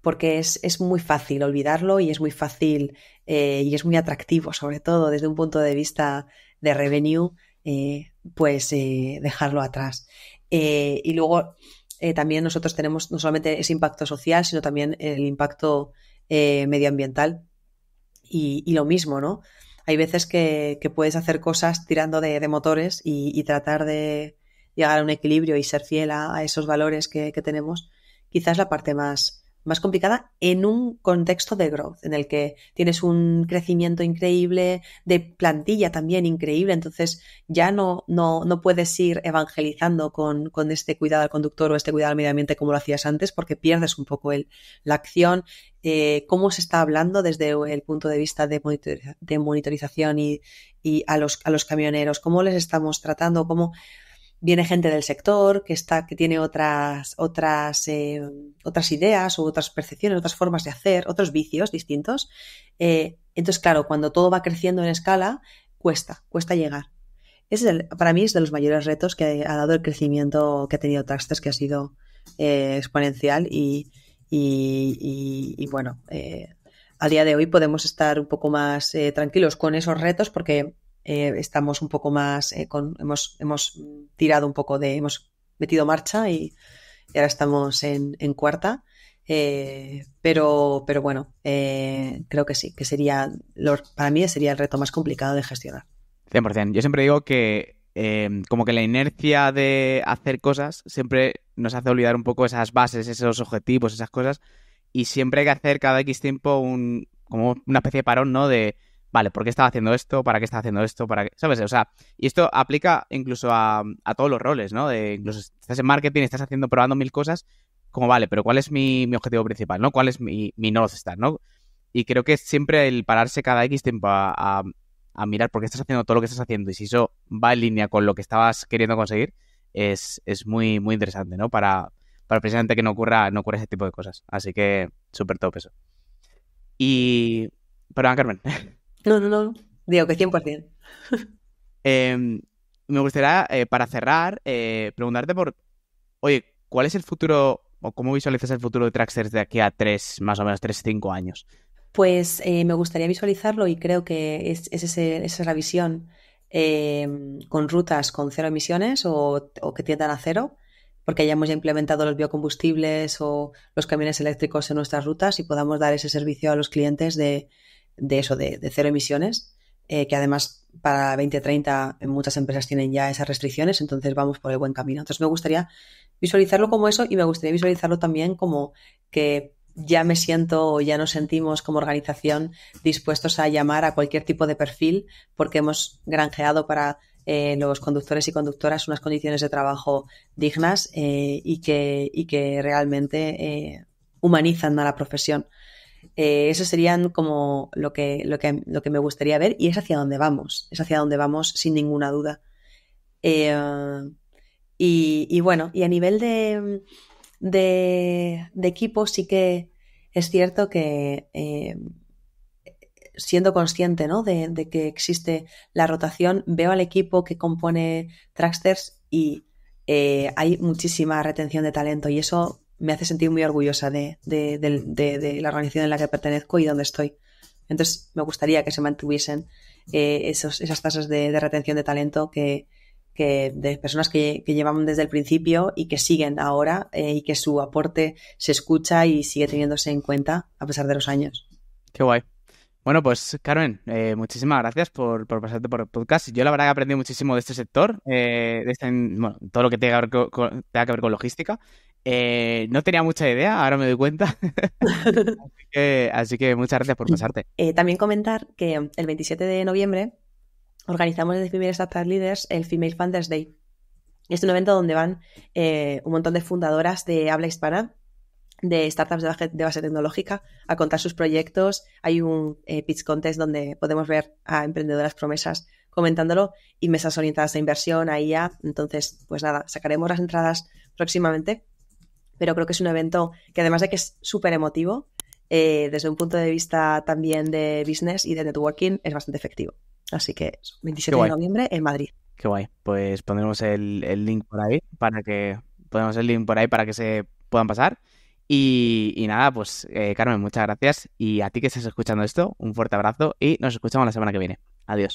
A: porque es, muy fácil olvidarlo y es muy fácil eh, y es muy atractivo, sobre todo desde un punto de vista de revenue, eh, pues dejarlo atrás. y luego eh, también nosotros tenemos no solamente ese impacto social, sino también el impacto eh, medioambiental. Y, lo mismo, ¿no? Hay veces que, puedes hacer cosas tirando de, motores y, tratar de llegar a un equilibrio y ser fiel a, esos valores que, tenemos. Quizás la parte más, más complicada en un contexto de growth, en el que tienes un crecimiento increíble, de plantilla también increíble, entonces ya no, no, puedes ir evangelizando con, con, este cuidado al conductor o este cuidado al medio ambiente como lo hacías antes, porque pierdes un poco el, la acción, eh, cómo se está hablando desde el punto de vista de, de monitorización y, a, los, a los camioneros, cómo les estamos tratando, cómo viene gente del sector que está, que tiene otras, otras, eh, otras ideas o otras percepciones, otras formas de hacer, otros vicios distintos. Eh, entonces, claro, cuando todo va creciendo en escala, cuesta, cuesta llegar. es para mí es de los mayores retos que ha dado el crecimiento que ha tenido Taxters, que ha sido eh, exponencial y, y bueno, al día de hoy podemos estar un poco más tranquilos con esos retos porque eh, estamos un poco más, eh, con, hemos, hemos tirado un poco de, hemos metido marcha y, ahora estamos en, en cuarta. Eh, pero, pero bueno, creo que sí, que sería, para mí sería el reto más complicado de gestionar.
B: 100%. Yo siempre digo que em, como que la inercia de hacer cosas siempre nos hace olvidar un poco esas bases, esos objetivos, esas cosas. Y siempre hay que hacer cada X tiempo un, como una especie de parón, ¿no? De, vale, ¿por qué estaba haciendo esto? ¿Para qué estaba haciendo esto? ¿Para qué? ¿Sabes? O sea, y esto aplica incluso a, a todos los roles, ¿no? De, incluso estás en marketing, estás haciendo, probando mil cosas, como vale, pero ¿cuál es mi, objetivo principal, ¿no? ¿Cuál es mi, mi North Star, ¿no? Y creo que siempre el pararse cada X tiempo a, mirar por qué estás haciendo todo lo que estás haciendo y si eso va en línea con lo que estabas queriendo conseguir, es, muy, muy interesante, ¿no? Para, para precisamente que no ocurra, no ocurra ese tipo de cosas. Así que súper top eso. Y... Perdón, Carmen.
A: No, no, no. Digo que 100%.
B: Em, me gustaría, eh, para cerrar, eh, preguntarte por, oye, ¿cuál es el futuro o cómo visualizas el futuro de Traxers de aquí a tres, más o menos tres, cinco años?
A: Pues eh, me gustaría visualizarlo y creo que es esa es la visión, em, con rutas con cero emisiones o, o, que tiendan a cero, porque hayamos ya implementado los biocombustibles o los camiones eléctricos en nuestras rutas y podamos dar ese servicio a los clientes de, de eso, de, cero emisiones, eh, que además para 2030 muchas empresas tienen ya esas restricciones, entonces vamos por el buen camino. Entonces me gustaría visualizarlo como eso y me gustaría visualizarlo también como que ya me siento o ya nos sentimos como organización dispuestos a llamar a cualquier tipo de perfil porque hemos granjeado para eh, los conductores y conductoras unas condiciones de trabajo dignas eh, y, que, y, que, realmente humanizan a la profesión. Eh, eso serían como lo que, lo, que, me gustaría ver y es hacia dónde vamos, es hacia dónde vamos sin ninguna duda. Eh, y, bueno, y a nivel de, de, equipo sí que es cierto que eh, siendo consciente ¿no? de, de, que existe la rotación, veo al equipo que compone Tracksters y hay muchísima retención de talento y eso me hace sentir muy orgullosa de, la organización en la que pertenezco y donde estoy. Entonces, me gustaría que se mantuviesen eh, esas tasas de, retención de talento que, de personas que, llevamos desde el principio y que siguen ahora eh, y que su aporte se escucha y sigue teniéndose en cuenta a pesar de los años.
B: Qué guay. Bueno, pues Carmen, eh, muchísimas gracias por, pasarte por el podcast. Yo la verdad que he aprendido muchísimo de este sector, eh, de este, todo lo que tenga que ver con logística. Eh, no tenía mucha idea, ahora me doy cuenta. así, que, muchas gracias por pasarte.
A: Eh, también comentar que el 27 de noviembre organizamos desde Female Startup Leaders el Female Founders Day. Es un evento donde van eh, un montón de fundadoras de habla hispana, de startups de base, de base tecnológica, a contar sus proyectos. Hay un pitch contest donde podemos ver a emprendedoras promesas comentándolo y mesas orientadas a inversión, a IA. Entonces, pues nada, sacaremos las entradas próximamente pero creo que es un evento que además de que es súper emotivo, eh, desde un punto de vista también de business y de networking, es bastante efectivo. Así que 27 de noviembre en Madrid.
B: Qué guay. Pues pondremos el, link por ahí para que ponemos el link por ahí para que se puedan pasar. Y, nada, pues eh, Carmen, muchas gracias. Y a ti que estás escuchando esto, un fuerte abrazo y nos escuchamos la semana que viene. Adiós.